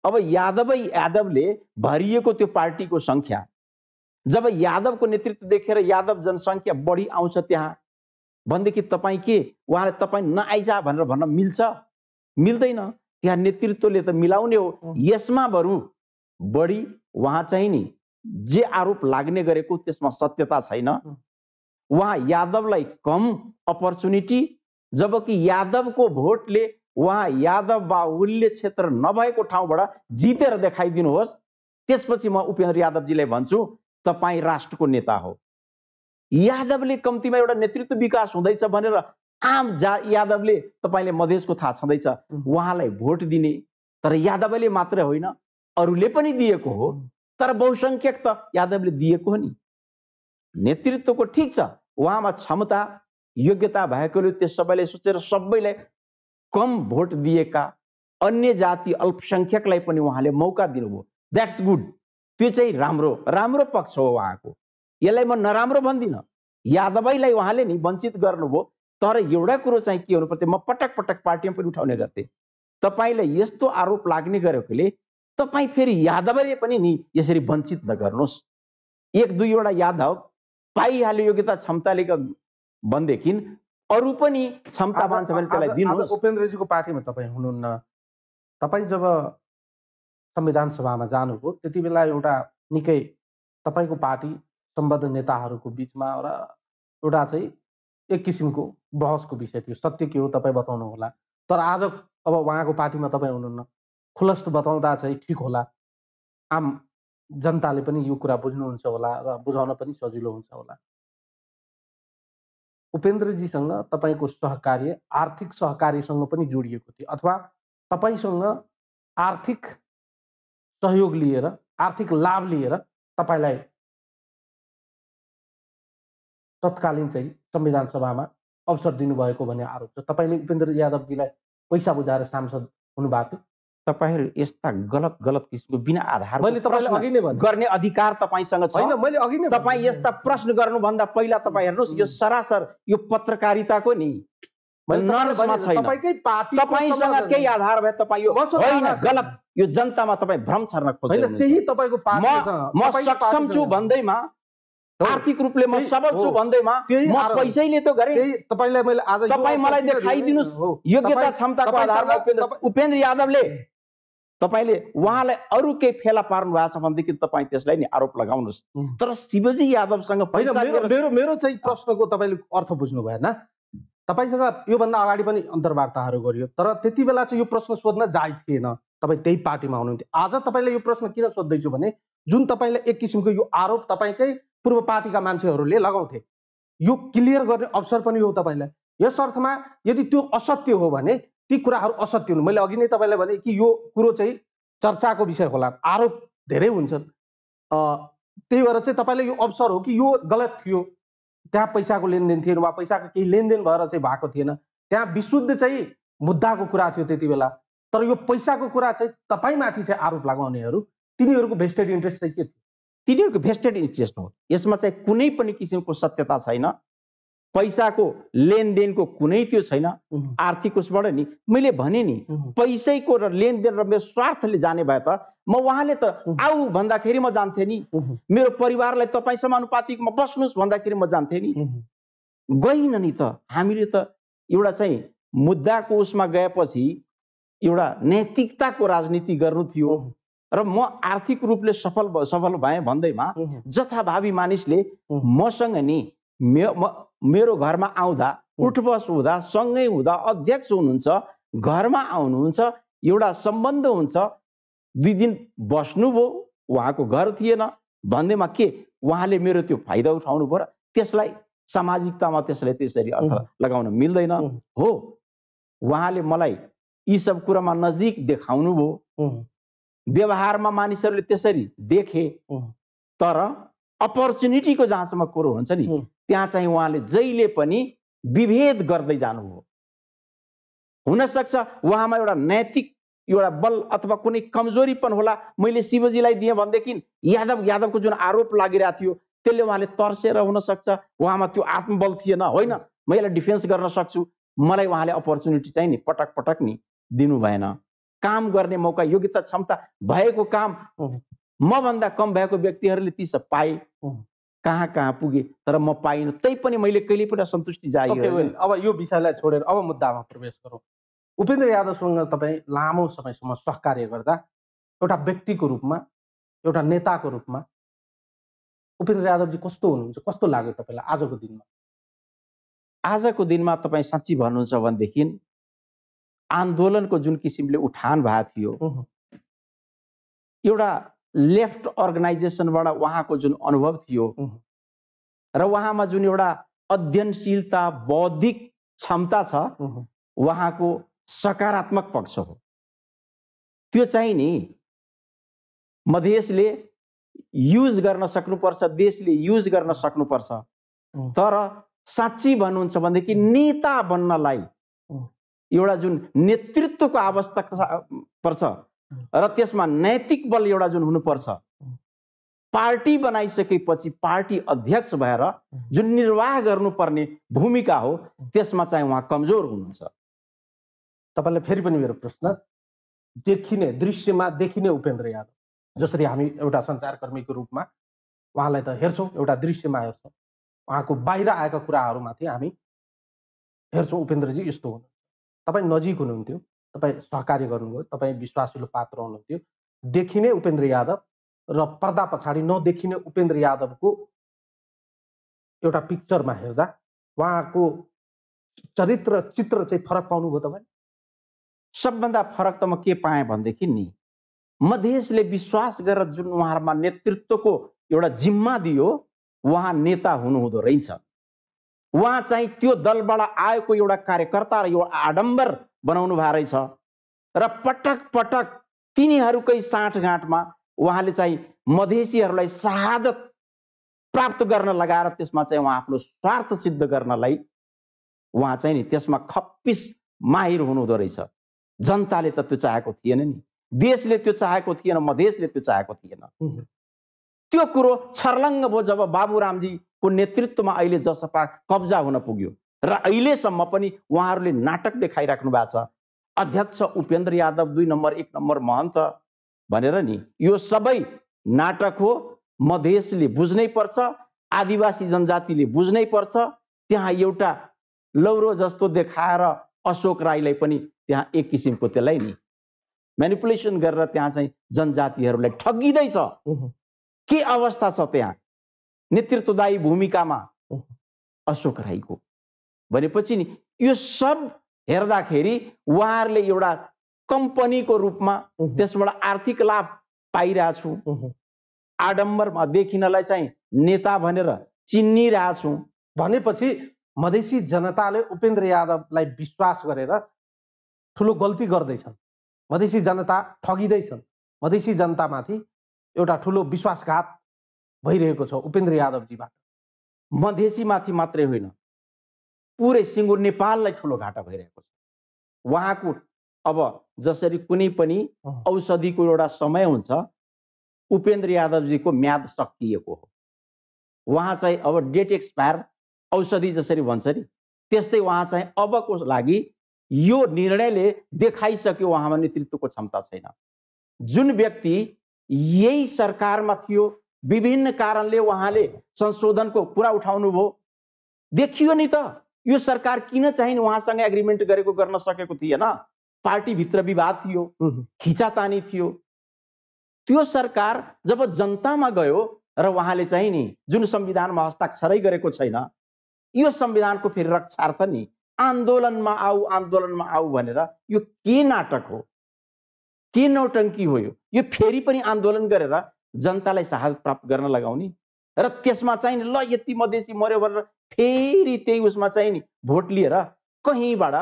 अब यादवै यादवले भरिएको त्यो पार्टीको सङ्ख्या जब यादवको नेतृत्व देखेर यादव जनसङ्ख्या बढी आउँछ त्यहाँ भनेदेखि तपाईँ के उहाँले तपाईँ नआइजा भनेर भन्न मिल्छ मिल्दैन त्यहाँ नेतृत्वले त मिलाउने हो यसमा बरु बढी उहाँ चाहिँ नि जे आरोप लाग्ने गरेको त्यसमा सत्यता छैन उहाँ यादवलाई कम अपर्च्युनिटी जबकि यादवको भोटले उहाँ यादव बाहुल्य क्षेत्र नभएको ठाउँबाट जितेर देखाइदिनुहोस् त्यसपछि म उपेन्द्र यादवजीलाई भन्छु तपाईँ राष्ट्रको नेता हो यादवले कम्तीमा एउटा नेतृत्व विकास हुँदैछ भनेर आम जा यादवले तपाईँले मधेसको थाहा छँदैछ उहाँलाई भोट दिने तर यादवले मात्र होइन अरूले पनि दिएको हो तर बहुसङ्ख्यक त यादवले दिएको हो नि नेतृत्वको ठिक छ उहाँमा क्षमता योग्यता भएकोले त्यो सबैले सोचेर सबैलाई कम भोट दिएका अन्य जाति अल्पसङ्ख्यकलाई पनि उहाँले मौका दिनुभयो द्याट्स गुड त्यो चाहिँ राम्रो राम्रो पक्ष हो उहाँको यसलाई म नराम्रो भन्दिनँ यादवैलाई उहाँले नि वञ्चित गर्नुभयो तर एउटा कुरो चाहिँ के हुनु पर्थ्यो म पटक पटक पार्टीमा पनि उठाउने गर्थेँ तपाईँलाई यस्तो आरोप लाग्ने गरेकोले तपाईँ फेरि यादवले पनि नि यसरी वञ्चित नगर्नुहोस् एक दुईवटा यादव पाइहाल्यो योग्यता क्षमताले भनेदेखि अरू पनि क्षमता मान्छ भने त्यसलाई दिनु उपेन्द्रजीको पार्टीमा तपाईँ हुनुहुन्न तपाईँ जब संविधान सभामा जानुभयो त्यति बेला एउटा निकै तपाईँको पार्टी सम्बद्ध नेताहरूको बिचमा र एउटा चाहिँ एक किसिमको बहसको विषय थियो सत्य के हो तपाईँ बताउनु होला तर आज अब उहाँको पार्टीमा तपाईँ हुनुहुन्न खुलस्त बताउँदा चाहिँ ठिक होला आम जनताले पनि यो कुरा बुझ्नुहुन्छ होला र बुझाउन पनि सजिलो हुन्छ होला उपेन्द्रजीसँग तपाईँको सहकार्य आर्थिक सहकार्यसँग पनि जोडिएको थियो अथवा तपाईँसँग आर्थिक सहयोग लिएर आर्थिक लाभ लिएर तपाईँलाई तत्कालीन चाहिँ संविधान सभामा अवसर दिनुभएको भन्ने आरोप छ तपाईँले उपेन्द्र यादवजीलाई पैसा बुझाएर सांसद हुनुभएको थियो तपाईँहरू यस्ता गलत गलत किसिमको बिना आधार मैले तपाईँलाई गर्ने अधिकार तपाईँसँग छ मैले अघि नै तपाईँ यस्ता प्रश्न गर्नुभन्दा पहिला तपाईँ हेर्नुहोस् यो सरासर यो पत्रकारिताको नि तपाईँसँग केही आधार भए तपाईँ यो होइन गलत यो जनतामा तपाईँ भ्रम छर्न खोज्दै म सक्षम छु भन्दैमा आर्थिक रूपले म सबल छु भन्दैमा म पैसैले त गरे तपाईँलाई मैले आज तपाईँ मलाई देखाइदिनुहोस् योग्यता क्षमताको आधारमा उपेन्द्र यादवले तपाईँले उहाँलाई अरू केही फेला पार्नु भएको छ भनेदेखि तपाईँ त्यसलाई नि आरोप लगाउनुहोस् तर शिवजी यादवसँग मेरो मेरो चाहिँ प्रश्नको तपाईँले अर्थ बुझ्नु भएन तपाईँसँग योभन्दा अगाडि पनि अन्तर्वार्ताहरू गरियो तर त्यति बेला चाहिँ यो प्रश्न सोध्न जाय थिएन तपाईँ त्यही पार्टीमा हुनुहुन्थ्यो आज तपाईँले यो प्रश्न किन सोध्दैछु भने जुन तपाईँले एक किसिमको यो आरोप तपाईँकै पूर्व पार्टीका मान्छेहरूले लगाउँथे यो क्लियर गर्ने अवसर पनि हो तपाईँलाई यस अर्थमा यदि त्यो असत्य हो भने ती कुराहरू असत्य हुन् मैले अघि नै तपाईँलाई भने कि यो कुरो चाहिँ चर्चाको विषय होला आरोप धेरै हुन्छन् त्यही भएर चाहिँ तपाईँले यो अवसर हो कि यो गलत थियो त्यहाँ पैसाको लेनदेन थिएन वा पैसाको केही लेनदेन भएर चाहिँ भएको थिएन त्यहाँ विशुद्ध चाहिँ मुद्दाको कुरा थियो त्यति बेला तर यो पैसाको कुरा चाहिँ तपाईँमाथि चाहिँ आरोप लगाउनेहरू तिनीहरूको भेस्टेड इन्ट्रेस्ट चाहिँ के थियो तिनीहरूको भेस्टेड इन्ट्रेस्ट हो यसमा चाहिँ कुनै पनि किसिमको सत्यता छैन पैसाको लेनदेनको कुनै त्यो छैन आर्थिक उसबाट नि मैले भने नि पैसैको र लेनदेन र मेरो स्वार्थले जाने भए त म उहाँले त आऊ भन्दाखेरि म जान्थेँ नि मेरो परिवारलाई तपाईँ समानुपातिकमा बस्नुहोस् भन्दाखेरि म जान्थेँ नि गइन नि त हामीले त एउटा चाहिँ मुद्दाको उसमा गएपछि एउटा नैतिकताको राजनीति गर्नु थियो र म आर्थिक रूपले सफल सफल भएँ भन्दैमा जथाभावी मानिसले मसँग नि म मेरो घरमा आउँदा उठबस हुँदा सँगै हुँदा अध्यक्ष हुनुहुन्छ घरमा आउनुहुन्छ एउटा सम्बन्ध हुन्छ दुई दिन बस्नुभयो उहाँको घर थिएन भन्दैमा के उहाँले मेरो त्यो फाइदा उठाउनु पऱ्यो त्यसलाई सामाजिकतामा त्यसलाई त्यसरी अर्थ लगाउन मिल्दैन हो उहाँले मलाई यी सब कुरामा नजिक देखाउनु भयो व्यवहारमा मानिसहरूले त्यसरी देखे तर अपर्च्युनिटीको जहाँसम्म कुरो हुन्छ नि त्यहाँ चाहिँ उहाँले जहिले पनि विभेद गर्दै जानुभयो हुनसक्छ उहाँमा एउटा नैतिक एउटा बल अथवा कुनै कमजोरी पनि होला मैले शिवजीलाई दिएँ भनेदेखि यादव यादवको जुन आरोप लागिरहेको थियो त्यसले उहाँले तर्सेर हुनसक्छ उहाँमा त्यो आत्मबल थिएन होइन म यसलाई डिफेन्स गर्न सक्छु मलाई उहाँले अपर्च्युनिटी चाहिँ नि पटक पटक नि दिनु भएन काम गर्ने मौका योग्यता क्षमता भएको काम मभन्दा कम भएको व्यक्तिहरूले ती सब पाए कहाँ कहाँ पुगेँ तर म पाइनँ तै पनि मैले कहिले पनि असन्तुष्टि जाइ अब यो विषयलाई छोडेर अब मुद्दामा प्रवेश गरौँ उपेन्द्र यादवसँग तपाईँ लामो समयसम्म सहकार्य गर्दा एउटा व्यक्तिको रूपमा एउटा नेताको रूपमा उपेन्द्र यादवजी कस्तो हुनुहुन्छ कस्तो लाग्यो तपाईँलाई आजको दिनमा आजको दिनमा तपाईँ साँच्ची भन्नुहुन्छ भनेदेखि आन्दोलनको जुन किसिमले उठान भएको थियो एउटा लेफ्ट अर्गनाइजेसनबाट उहाँको जुन अनुभव थियो र उहाँमा जुन एउटा अध्ययनशीलता बौद्धिक क्षमता छ उहाँको सकारात्मक पक्ष हो त्यो चाहिँ नि मधेसले युज गर्न सक्नुपर्छ देशले युज गर्न सक्नुपर्छ तर साँच्ची भन्नुहुन्छ भनेदेखि नेता बन्नलाई एउटा जुन नेतृत्वको आवश्यकता पर्छ र त्यसमा नैतिक बल एउटा जुन हुनुपर्छ पार्टी बनाइसकेपछि पार्टी अध्यक्ष भएर जुन निर्वाह गर्नुपर्ने भूमिका हो त्यसमा चाहिँ उहाँ कमजोर हुनुहुन्छ तपाईँलाई फेरि पनि मेरो प्रश्न देखिने दृश्यमा देखिने उपेन्द्र यादव जसरी हामी एउटा सञ्चारकर्मीको रूपमा उहाँलाई त हेर्छौँ एउटा दृश्यमा हेर्छौँ उहाँको बाहिर आएका कुराहरूमाथि हामी हेर्छौँ उपेन्द्रजी यस्तो हुनु तपाईँ नजिक हुनुहुन्थ्यो तपाईँ सहकार्य गर्नुभयो तपाईँ विश्वासिलो पात्र हुनुहुन्थ्यो देखिने उपेन्द्र यादव र पर्दा पछाडि नदेखिने उपेन्द्र यादवको एउटा पिक्चरमा हेर्दा उहाँको चरित्र चित्र चाहिँ फरक पाउनुभयो तपाईँ सबभन्दा फरक त म के पाएँ भनेदेखि नि मधेसले विश्वास गरेर जुन उहाँहरूमा नेतृत्वको एउटा जिम्मा दियो उहाँ नेता हुनुहुँदो रहेछ उहाँ चाहिँ त्यो दलबाट आएको एउटा कार्यकर्ता र यो आडम्बर बनाउनु भएको रहेछ र पटक पटक तिनीहरूकै साँठगाँठमा उहाँले चाहिँ मधेसीहरूलाई शहादत प्राप्त गर्न लगाएर त्यसमा चाहिँ उहाँ आफ्नो स्वार्थ सिद्ध गर्नलाई उहाँ चाहिँ नि त्यसमा खप्पिस माहिर हुनुहुँदो रहेछ जनताले त त्यो चाहेको थिएन नि देशले त्यो चाहेको थिएन मधेसले त्यो चाहेको थिएन त्यो कुरो छर्लङ्ग भयो जब बाबुरामजीको नेतृत्वमा अहिले जसपा कब्जा हुन पुग्यो र अहिलेसम्म पनि उहाँहरूले नाटक देखाइराख्नु भएको छ अध्यक्ष उपेन्द्र यादव दुई नम्बर एक नम्बर महन्त भनेर नि यो सबै नाटक हो मधेसले बुझ्नै पर्छ आदिवासी जनजातिले बुझ्नै पर्छ त्यहाँ एउटा लौरो जस्तो देखाएर अशोक राईलाई पनि त्यहाँ एक किसिमको त्यसलाई नि मेनिपुलेसन गरेर त्यहाँ चाहिँ जनजातिहरूलाई ठगिँदैछ के अवस्था छ त्यहाँ नेतृत्वदायी भूमिकामा अशोक राईको भनेपछि नि यो सब हेर्दाखेरि उहाँहरूले एउटा कम्पनीको रूपमा त्यसबाट आर्थिक लाभ पाइरहेछु आडम्बरमा देखिनलाई चाहिँ नेता भनेर चिनिरहेछु भनेपछि मधेसी जनताले उपेन्द्र यादवलाई विश्वास गरेर ठुलो गल्ती गर्दैछन् मधेसी जनता ठगिँदैछन् मधेसी जनतामाथि एउटा ठुलो विश्वासघात भइरहेको छ उपेन्द्र यादवजीबाट मधेसीमाथि मात्रै होइन पुरै सिङ्गुर नेपाललाई ठुलो घाटा भइरहेको छ उहाँको अब जसरी कुनै पनि औषधिको एउटा समय हुन्छ उपेन्द्र यादवजीको म्याद सकिएको हो उहाँ चाहिँ अब डेट एक्सपायर औषधि जसरी भन्छ नि त्यस्तै उहाँ चाहिँ अबको लागि यो निर्णयले देखाइसक्यो उहाँमा नेतृत्वको क्षमता छैन जुन व्यक्ति यही सरकारमा थियो विभिन्न कारणले उहाँले संशोधनको कुरा उठाउनुभयो देखियो नि त यो सरकार किन चाहिँ उहाँसँग एग्रिमेन्ट गरेको गर्न सकेको थिएन पार्टीभित्र विवाद थियो खिचातानी थियो त्यो सरकार जब जनतामा गयो र उहाँले चाहिँ नि जुन संविधानमा हस्ताक्षरै गरेको छैन यो संविधानको फेरि रक्षार्थ नि आन्दोलनमा आऊ आन्दोलनमा आऊ भनेर यो के नाटक हो के नौटङ्की हो यो फेरि पनि आन्दोलन गरेर जनतालाई साहस प्राप्त गर्न लगाउने र त्यसमा चाहिँ नि ल यति मधेसी मऱ्यो भनेर फेरि त्यही उसमा चाहिँ नि भोट लिएर कहीँबाट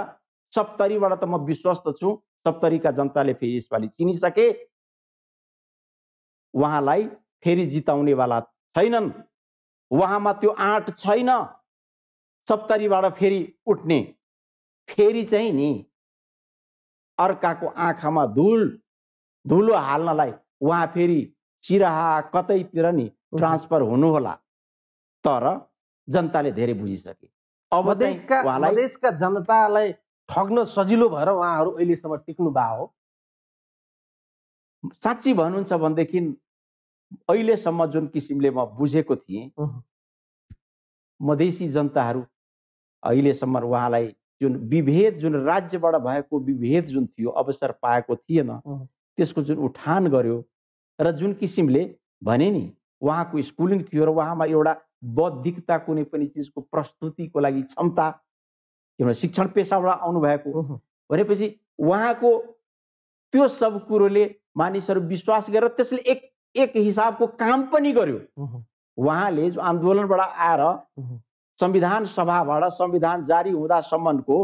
सप्तरीबाट त म विश्वस्त छु सप्तरीका जनताले फेरि यसपालि चिनिसके उहाँलाई फेरि जिताउनेवाला छैनन् उहाँमा त्यो आँट छैन सप्तरीबाट फेरि उठ्ने फेरि चाहिँ नि अर्काको आँखामा धुल धुलो हाल्नलाई उहाँ फेरि चिराहा कतैतिर नि ट्रान्सफर होला तर जनताले धेरै बुझिसके अब देशका जनतालाई ठग्न सजिलो भएर उहाँहरू अहिलेसम्म टिक्नु भएको हो साँच्ची भन्नुहुन्छ भनेदेखि अहिलेसम्म जुन किसिमले म बुझेको थिएँ मधेसी जनताहरू अहिलेसम्म उहाँलाई जुन विभेद जुन राज्यबाट भएको विभेद जुन थियो अवसर पाएको थिएन त्यसको जुन उठान गर्यो र जुन किसिमले भने नि उहाँको स्कुलिङ थियो र उहाँमा एउटा बौद्धिकता कुनै पनि चिजको प्रस्तुतिको लागि क्षमता किनभने शिक्षण पेसाबाट आउनुभएको भनेपछि उहाँको त्यो सब कुरोले मानिसहरू विश्वास गरेर त्यसले एक एक हिसाबको काम पनि गर्यो उहाँले जो आन्दोलनबाट आएर संविधान सभाबाट संविधान जारी हुँदासम्मको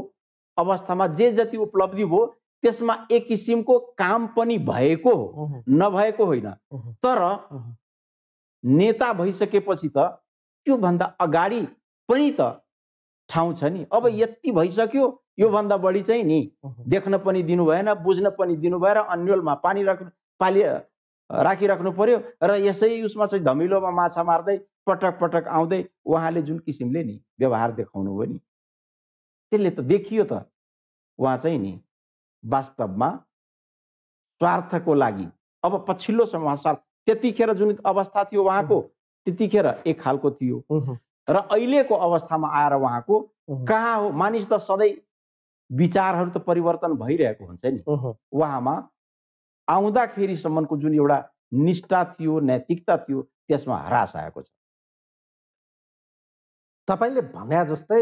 अवस्थामा जे जति उपलब्धि भयो त्यसमा एक किसिमको काम पनि भएको हो नभएको होइन तर नेता भइसकेपछि त त्योभन्दा अगाडि पनि त ठाउँ छ नि अब यति भइसक्यो योभन्दा बढी चाहिँ नि देख्न पनि दिनु भएन बुझ्न पनि दिनु भएर अन्यलमा पानी राख्नु पालि राखिराख्नु पर्यो र यसै उसमा चाहिँ धमिलोमा माछा मार्दै पटक पटक आउँदै उहाँले जुन किसिमले नि व्यवहार देखाउनु भयो नि त्यसले त देखियो त उहाँ चाहिँ नि वास्तवमा स्वार्थको लागि अब पछिल्लो संसार त्यतिखेर जुन अवस्था थियो उहाँको त्यतिखेर एक खालको थियो र अहिलेको अवस्थामा आएर उहाँको कहाँ हो मानिस त सधैँ विचारहरू त परिवर्तन भइरहेको हुन्छ नि उहाँमा आउँदाखेरिसम्मको जुन एउटा निष्ठा थियो नैतिकता थियो त्यसमा ह्रास आएको छ तपाईँले भने जस्तै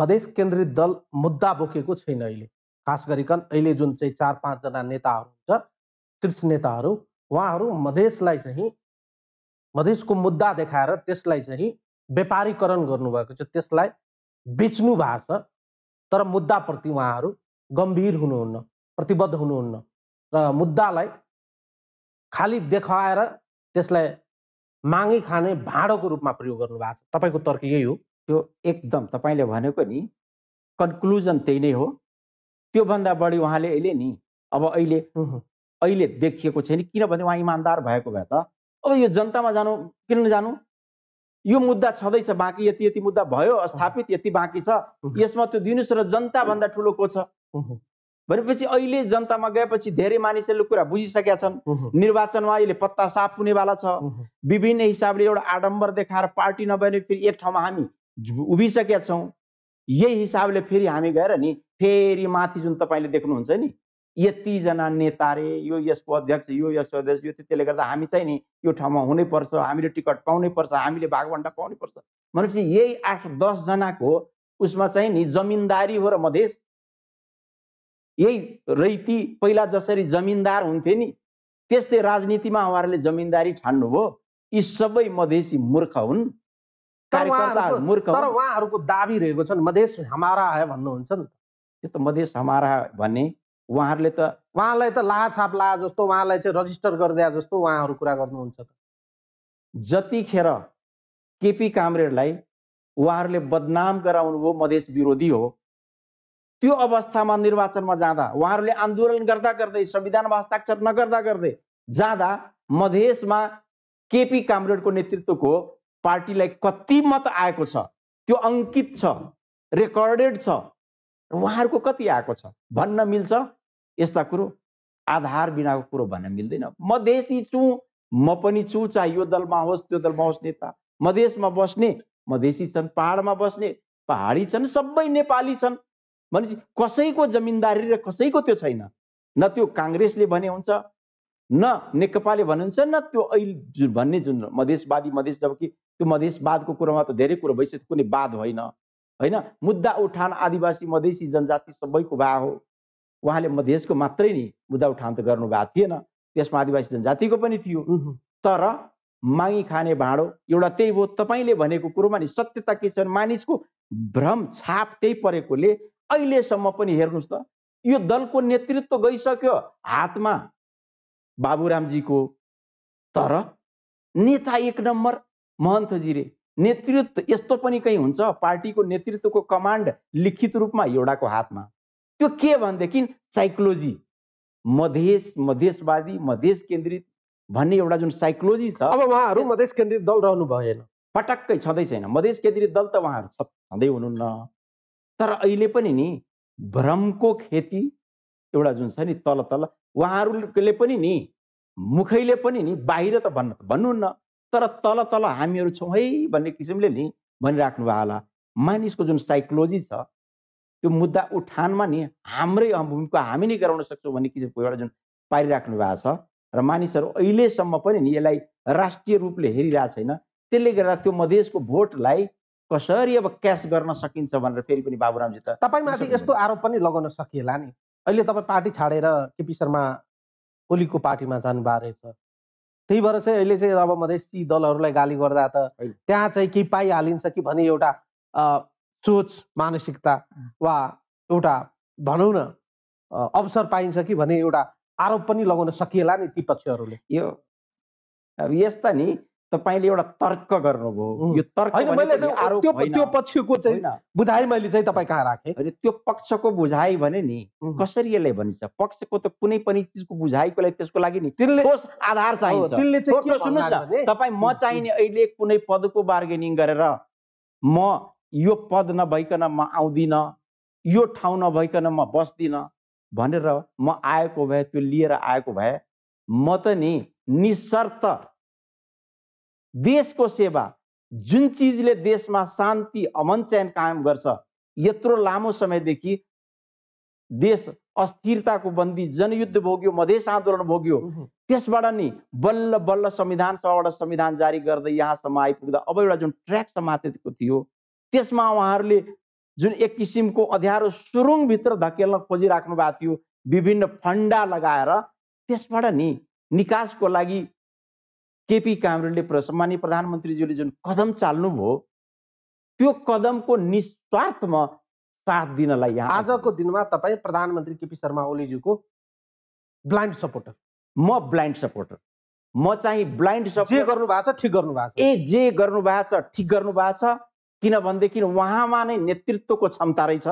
मधेस केन्द्रित दल मुद्दा बोकेको छैन अहिले खास गरिकन अहिले जुन चाहिँ चार पाँचजना नेताहरू हुन्छ शीर्ष नेताहरू उहाँहरू मधेसलाई चाहिँ मधेसको मुद्दा देखाएर त्यसलाई चाहिँ व्यापारीकरण गर्नुभएको छ त्यसलाई बेच्नु भएको छ तर मुद्दाप्रति उहाँहरू गम्भीर हुनुहुन्न प्रतिबद्ध हुनुहुन्न र मुद्दालाई खालि देखाएर त्यसलाई मागी खाने भाँडोको रूपमा प्रयोग गर्नु गर्नुभएको छ तपाईँको तर्क यही हो त्यो एकदम तपाईँले भनेको नि कन्क्लुजन त्यही नै हो त्योभन्दा बढी उहाँले अहिले नि अब अहिले अहिले देखिएको छैन किनभने उहाँ इमान्दार भएको भए त अब यो जनतामा जानु किन जानु यो मुद्दा छँदैछ बाँकी यति यति मुद्दा भयो स्थापित यति बाँकी छ यसमा त्यो दिनुहोस् र जनताभन्दा ठुलो को छ भनेपछि अहिले जनतामा गएपछि धेरै मानिसहरूले कुरा बुझिसकेका छन् निर्वाचनमा अहिले पत्ता साफ हुनेवाला छ विभिन्न हिसाबले एउटा आडम्बर देखाएर पार्टी नभए फेरि एक ठाउँमा हामी उभिसकेका छौँ यही हिसाबले फेरि हामी गएर नि फेरि माथि जुन तपाईँले देख्नुहुन्छ नि यतिजना नेता रे यो यसको अध्यक्ष यो यसको अध्यक्ष यो त्यसले गर्दा हामी चाहिँ नि यो ठाउँमा हुनैपर्छ हामीले टिकट पाउनै पर्छ हामीले भागभन्डा पर्छ भनेपछि यही आठ दसजनाको उसमा चाहिँ नि जमिनदारी हो र मधेस यही रैती पहिला जसरी जमिनदार हुन्थे नि त्यस्तै राजनीतिमा उहाँहरूले जमिनदारी ठान्नुभयो यी सबै मधेसी मूर्ख हुन् कार्यकर्ता मूर्ख तर उहाँहरूको दाबी रहेको छ मधेस हमारा है भन्नुहुन्छ नि त्यो त मधेस हमारा भन्ने उहाँहरूले त उहाँलाई त ला छाप ला जस्तो उहाँलाई चाहिँ रजिस्टर गरिदिए जस्तो उहाँहरू कुरा गर्नुहुन्छ जतिखेर केपी कामरेडलाई उहाँहरूले बदनाम गराउनु गराउनुभयो मधेस विरोधी हो त्यो अवस्थामा निर्वाचनमा जाँदा उहाँहरूले आन्दोलन गर्दा गर्दै संविधानमा हस्ताक्षर नगर्दा गर्दै जाँदा मधेसमा केपी कामरेडको नेतृत्वको पार्टीलाई कति मत आएको छ त्यो अङ्कित छ रेकर्डेड छ उहाँहरूको कति आएको छ भन्न मिल्छ यस्ता कुरो आधार बिनाको कुरो भन्न मिल्दैन म मधेसी छु म पनि छु चाहे यो दलमा होस् त्यो दलमा होस् नेता मधेसमा बस्ने मधेसी छन् पाहाडमा बस्ने पहाडी छन् सबै नेपाली छन् भनेपछि कसैको जमिनदारी र कसैको त्यो छैन न त्यो काङ्ग्रेसले भने हुन्छ न नेकपाले भन्नुहुन्छ न त्यो अहिले जुन भन्ने जुन मधेसवादी मधेस जबकि त्यो मधेसवादको कुरोमा त धेरै कुरो भइसक्यो कुनै वाद होइन होइन मुद्दा उठान आदिवासी मधेसी जनजाति सबैको भा हो उहाँले मधेसको मात्रै नि मुद्दा उठान त गर्नुभएको थिएन त्यसमा आदिवासी जनजातिको पनि थियो तर मागी खाने भाँडो एउटा त्यही हो तपाईँले भनेको कुरोमा नि सत्यता के छ मानिसको भ्रम छाप त्यही परेकोले अहिलेसम्म पनि हेर्नुहोस् त यो दलको नेतृत्व गइसक्यो हातमा बाबुरामजीको तर नेता एक नम्बर महन्तजीले नेतृत्व यस्तो पनि कहीँ हुन्छ पार्टीको नेतृत्वको कमान्ड लिखित रूपमा एउटाको हातमा त्यो के भनेदेखि साइकोलोजी मधेस मधेसवादी मधेस केन्द्रित भन्ने एउटा जुन साइकोलोजी छ अब उहाँहरू मधेस केन्द्रित दल रहनु भएन पटक्कै छँदै छैन मधेस केन्द्रित दल त उहाँहरू छँदै हुनुहुन्न तर अहिले पनि नि भ्रमको खेती एउटा जुन छ नि तल तल उहाँहरूले पनि नि मुखैले पनि नि बाहिर त भन्न भन्नुहुन्न तर तल तल हामीहरू छौँ है भन्ने किसिमले नि भनिराख्नु भयो होला मानिसको जुन साइकोलोजी छ त्यो मुद्दा उठानमा नि हाम्रै भूमिका हामी नै गराउन सक्छौँ भन्ने किसिमको एउटा जुन पारिराख्नु भएको छ र मानिसहरू अहिलेसम्म पनि नि यसलाई राष्ट्रिय रूपले हेरिरहेको छैन त्यसले गर्दा त्यो मधेसको भोटलाई कसरी अब क्यास गर्न सकिन्छ भनेर फेरि पनि बाबुरामजी त तपाईँमाथि यस्तो आरोप पनि लगाउन सकिएला नि अहिले तपाईँ पार्टी छाडेर केपी शर्मा ओलीको पार्टीमा जानुभएको रहेछ त्यही भएर चाहिँ अहिले चाहिँ अब मधेसी दलहरूलाई गाली गर्दा त त्यहाँ चाहिँ केही पाइहालिन्छ कि भन्ने एउटा सोच मानसिकता वा एउटा भनौँ न अवसर पाइन्छ कि भने एउटा आरोप पनि लगाउन सकिएला नि ती पक्षहरूले यो अब यस्ता नि तपाईँले एउटा तर्क गर्नुभयो यो तर्क त्यो पक्षको चाहिँ बुझाइ मैले चाहिँ तपाईँ कहाँ राखेँ अनि त्यो पक्षको बुझाइ भने नि कसरी यसले भनिन्छ पक्षको त कुनै पनि चिजको बुझाइको लागि त्यसको लागि नि तिनले आधार चाहिन्छ सुन्नुहोस् न तपाईँ म चाहिने अहिले कुनै पदको बार्गेनिङ गरेर म यो पद नभइकन म आउँदिनँ यो ठाउँ नभइकन म बस्दिनँ भनेर म आएको भए त्यो लिएर आएको भए म त नि निशर्त देशको सेवा जुन चिजले देशमा शान्ति अमन चयन कायम गर्छ यत्रो लामो समयदेखि देश अस्थिरताको बन्दी जनयुद्ध भोग्यो मधेस आन्दोलन भोग्यो त्यसबाट नि बल्ल बल्ल संविधान सभाबाट संविधान जारी गर्दै यहाँसम्म आइपुग्दा अब एउटा जुन ट्र्याक समातेको थियो त्यसमा उहाँहरूले जुन एक किसिमको अध्यारो सुरुङभित्र धकेल्न खोजिराख्नु भएको थियो विभिन्न फन्डा लगाएर त्यसबाट नि निकासको लागि केपी कामरेडले सम्मानीय प्रधानमन्त्रीज्यूले जुन कदम चाल्नुभयो त्यो कदमको निस्वार्थमा साथ दिनलाई यहाँ आजको दिनमा तपाईँ प्रधानमन्त्री केपी शर्मा ओलीज्यूको ब्लाइन्ड सपोर्टर म ब्लाइन्ड सपोर्टर म चाहिँ ब्लाइन्ड सपोर्ट जे गर्नु भएको छ ठिक गर्नु भएको छ ए जे गर्नु भएको छ ठिक गर्नु भएको छ किनभनेदेखि उहाँमा नै नेतृत्वको क्षमता रहेछ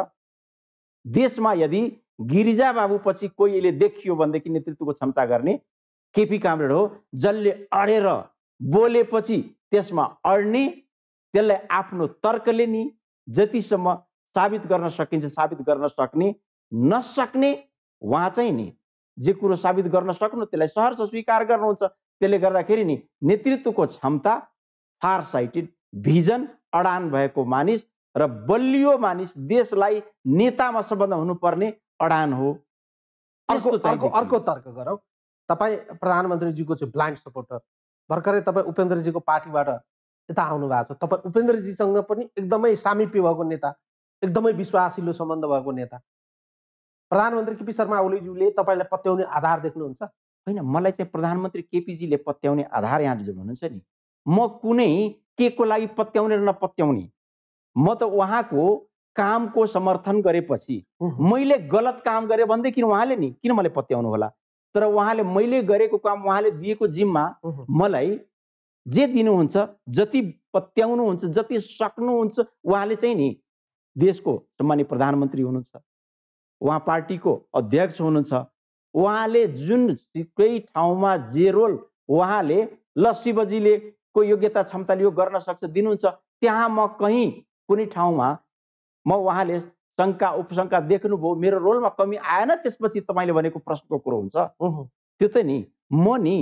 देशमा यदि गिरिजा बाबुपछि कोहीले देखियो भनेदेखि नेतृत्वको क्षमता गर्ने केपी कामरेड हो जसले अडेर बोलेपछि त्यसमा अड्ने त्यसलाई आफ्नो तर्कले नि जतिसम्म साबित गर्न सकिन्छ साबित गर्न सक्ने नसक्ने उहाँ चाहिँ नि जे कुरो साबित गर्न सक्नु त्यसलाई सहरर्ष स्वीकार गर्नुहुन्छ त्यसले गर्दाखेरि नि नेतृत्वको क्षमता फार साइटेड भिजन अडान भएको मानिस र बलियो मानिस देशलाई नेतामा सम्बन्ध हुनुपर्ने अडान हो अर्को अर्को तर्क गरौँ तपाईँ प्रधानमन्त्रीजीको चाहिँ ब्लाइन्ड सपोर्टर भर्खरै तपाईँ उपेन्द्रजीको पार्टीबाट यता आउनु भएको छ तपाईँ उपेन्द्रजीसँग पनि एकदमै सामिप्य भएको नेता एकदमै विश्वासिलो सम्बन्ध भएको नेता प्रधानमन्त्री केपी शर्मा ओलीज्यूले तपाईँलाई पत्याउने आधार देख्नुहुन्छ होइन मलाई चाहिँ प्रधानमन्त्री केपीजीले पत्याउने आधार यहाँले जो भन्नुहुन्छ नि म कुनै के को लागि पत्याउने र नपत्याउने म त उहाँको कामको समर्थन गरेपछि मैले गलत काम गरेँ भनेदेखि उहाँले नि किन मैले पत्याउनु होला तर उहाँले मैले गरेको काम उहाँले दिएको जिम्मा मलाई जे दिनुहुन्छ जति पत्याउनुहुन्छ जति सक्नुहुन्छ उहाँले चाहिँ नि देशको सम्मान्य प्रधानमन्त्री हुनुहुन्छ उहाँ पार्टीको अध्यक्ष हुनुहुन्छ उहाँले जुन केही ठाउँमा जे रोल उहाँले ल शिवजीले को योग्यता क्षमताले यो गर्न सक्छ दिनुहुन्छ त्यहाँ म कहीँ कुनै ठाउँमा म उहाँले शङ्का उपशङ्का देख्नुभयो मेरो रोलमा कमी आएन त्यसपछि तपाईँले भनेको प्रश्नको कुरो हुन्छ त्यो त नि म नि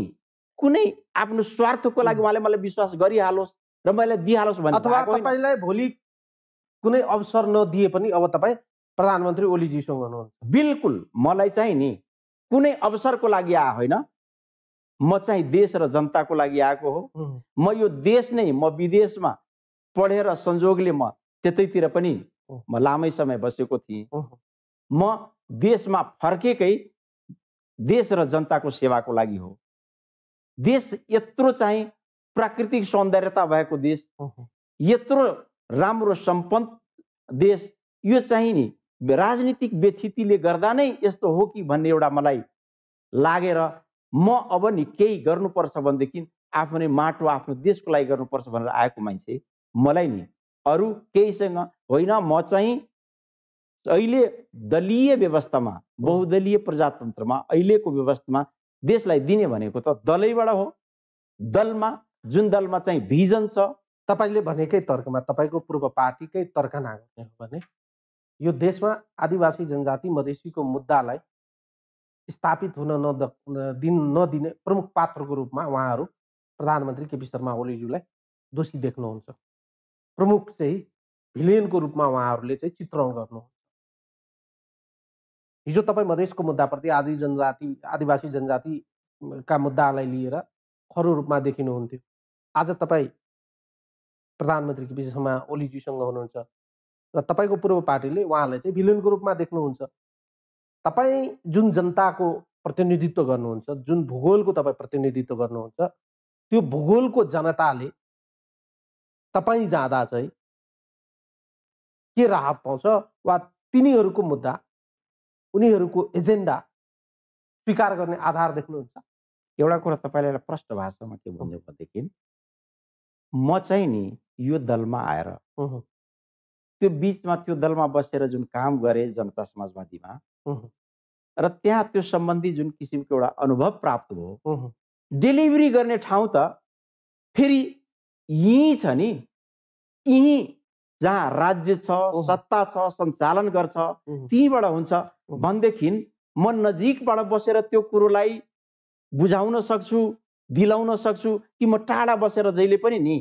कुनै आफ्नो स्वार्थको लागि उहाँले मलाई विश्वास गरिहालोस् र मैले दिइहालोस् भने अथवा तपाईँलाई भोलि कुनै अवसर नदिए पनि अब तपाईँ प्रधानमन्त्री ओलीजीसँग हुनुहुन्छ बिल्कुल मलाई चाहिँ नि कुनै अवसरको लागि आ होइन म चाहिँ देश र जनताको लागि आएको हो म यो देश नै म विदेशमा पढेर संजोगले म त्यतैतिर पनि म लामै समय बसेको थिएँ म देशमा फर्केकै देश र जनताको सेवाको लागि हो देश यत्रो चाहिँ प्राकृतिक सौन्दर्यता भएको देश यत्रो राम्रो सम्पन्न देश यो चाहिँ नि राजनीतिक व्यथितिले गर्दा नै यस्तो हो कि भन्ने एउटा मलाई लागेर म अब नि केही गर्नुपर्छ भनेदेखि आफ्नै माटो आफ्नो देशको लागि गर्नुपर्छ भनेर आएको मान्छे मलाई नि अरू केहीसँग होइन म चाहिँ अहिले दलीय व्यवस्थामा बहुदलीय प्रजातन्त्रमा अहिलेको व्यवस्थामा देशलाई दिने भनेको त दलैबाट हो दलमा जुन दलमा चाहिँ भिजन छ तपाईँले भनेकै तर्कमा तपाईँको पूर्व पार्टीकै तर्क नाग्ने हो भने यो देशमा आदिवासी जनजाति मधेसीको मुद्दालाई स्थापित हुन नद दिन नदिने प्रमुख पात्रको रूपमा उहाँहरू प्रधानमन्त्री केपी शर्मा ओलीज्यूलाई दोषी देख्नुहुन्छ प्रमुख चाहिँ भिलेनको रूपमा उहाँहरूले चाहिँ चित्रण गर्नुहुन्छ हिजो तपाईँ मधेसको मुद्दाप्रति आदि जनजाति आदिवासी जनजातिका मुद्दालाई लिएर खरो रूपमा देखिनुहुन्थ्यो आज तपाईँ प्रधानमन्त्री केपी शर्मा ओलीज्यूसँग हुनुहुन्छ र तपाईँको पूर्व पार्टीले उहाँलाई चाहिँ भिलेनको रूपमा देख्नुहुन्छ तपाईँ जुन जनताको प्रतिनिधित्व गर्नुहुन्छ जुन भूगोलको तपाईँ प्रतिनिधित्व गर्नुहुन्छ त्यो भूगोलको जनताले तपाईँ जाँदा चाहिँ के राहत पाउँछ वा तिनीहरूको मुद्दा उनीहरूको एजेन्डा स्वीकार गर्ने आधार देख्नुहुन्छ एउटा कुरा तपाईँले प्रष्ट भाषामा के भन्यो भनेदेखि म चाहिँ नि यो दलमा आएर त्यो बिचमा त्यो दलमा बसेर जुन काम गरेँ जनता समाजवादीमा र त्यहाँ त्यो सम्बन्धी जुन किसिमको एउटा अनुभव प्राप्त भयो डेलिभरी गर्ने ठाउँ त फेरि यहीँ छ नि यहीँ जहाँ राज्य छ सत्ता छ सञ्चालन गर्छ त्यहीँबाट हुन्छ भनेदेखि म नजिकबाट बसेर त्यो कुरोलाई बुझाउन सक्छु दिलाउन सक्छु कि म टाढा बसेर जहिले पनि नि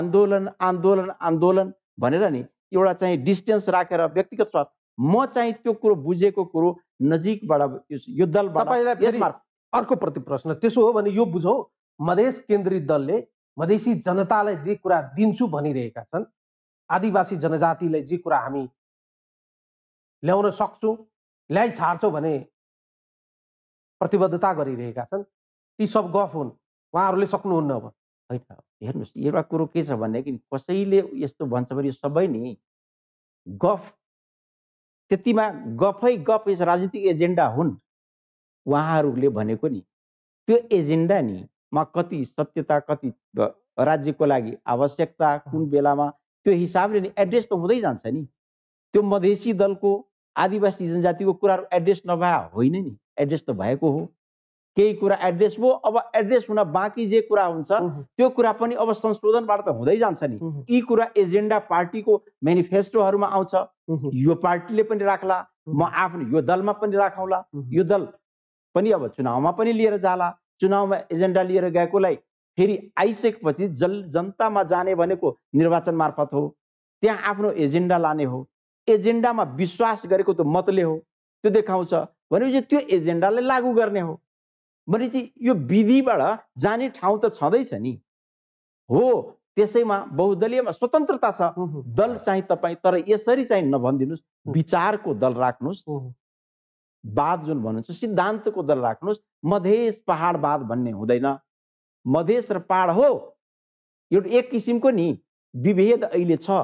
आन्दोलन आन्दोलन आन्दोलन भनेर नि एउटा चाहिँ डिस्टेन्स राखेर व्यक्तिगत स्वार्थ म चाहिँ त्यो कुरो बुझेको कुरो नजिकबाट यो दलबाट अर्को प्रति प्रश्न त्यसो हो भने यो बुझौ मधेस केन्द्रित दलले मधेसी जनतालाई जे कुरा दिन्छु भनिरहेका छन् आदिवासी जनजातिलाई जे कुरा हामी ल्याउन सक्छौँ ल्याइ छाड्छौँ भने प्रतिबद्धता गरिरहेका छन् ती सब गफ हुन् उहाँहरूले सक्नुहुन्न अब होइन हेर्नुहोस् एउटा कुरो के छ भनेदेखि कसैले यस्तो भन्छ भने सबै नि गफ त्यतिमा गफै गफ यस राजनीतिक एजेन्डा हुन् उहाँहरूले भनेको नि त्यो एजेन्डा नि मा कति सत्यता कति राज्यको लागि आवश्यकता कुन बेलामा त्यो हिसाबले नि एड्रेस त हुँदै जान्छ नि त्यो मधेसी दलको आदिवासी जनजातिको कुराहरू एड्रेस नभए होइन नि एड्रेस त भएको हो केही कुरा एड्रेस भयो अब एड्रेस हुन बाँकी जे कुरा हुन्छ त्यो कुरा पनि अब संशोधनबाट त हुँदै जान्छ नि यी कुरा एजेन्डा पार्टीको मेनिफेस्टोहरूमा आउँछ यो पार्टीले पनि राख्ला म आफ्नो यो दलमा पनि राखौँला यो दल पनि अब चुनावमा पनि लिएर जाला चुनावमा एजेन्डा लिएर गएकोलाई फेरि आइसकेपछि जल जनतामा जाने भनेको निर्वाचन मार्फत हो त्यहाँ आफ्नो एजेन्डा लाने हो एजेन्डामा विश्वास गरेको त मतले हो त्यो देखाउँछ भनेपछि त्यो एजेन्डाले लागू गर्ने हो भनेपछि यो विधिबाट जाने ठाउँ त छँदैछ नि हो त्यसैमा बहुदलीयमा स्वतन्त्रता छ दल चाहिँ तपाईँ तर यसरी चाहिँ नभनिदिनुहोस् विचारको दल राख्नुहोस् वाद जुन भन्नुहुन्छ सिद्धान्तको दल राख्नुहोस् मधेस पहाड पहाडवाद भन्ने हुँदैन मधेस र पहाड हो एउटा एक किसिमको नि विभेद अहिले छ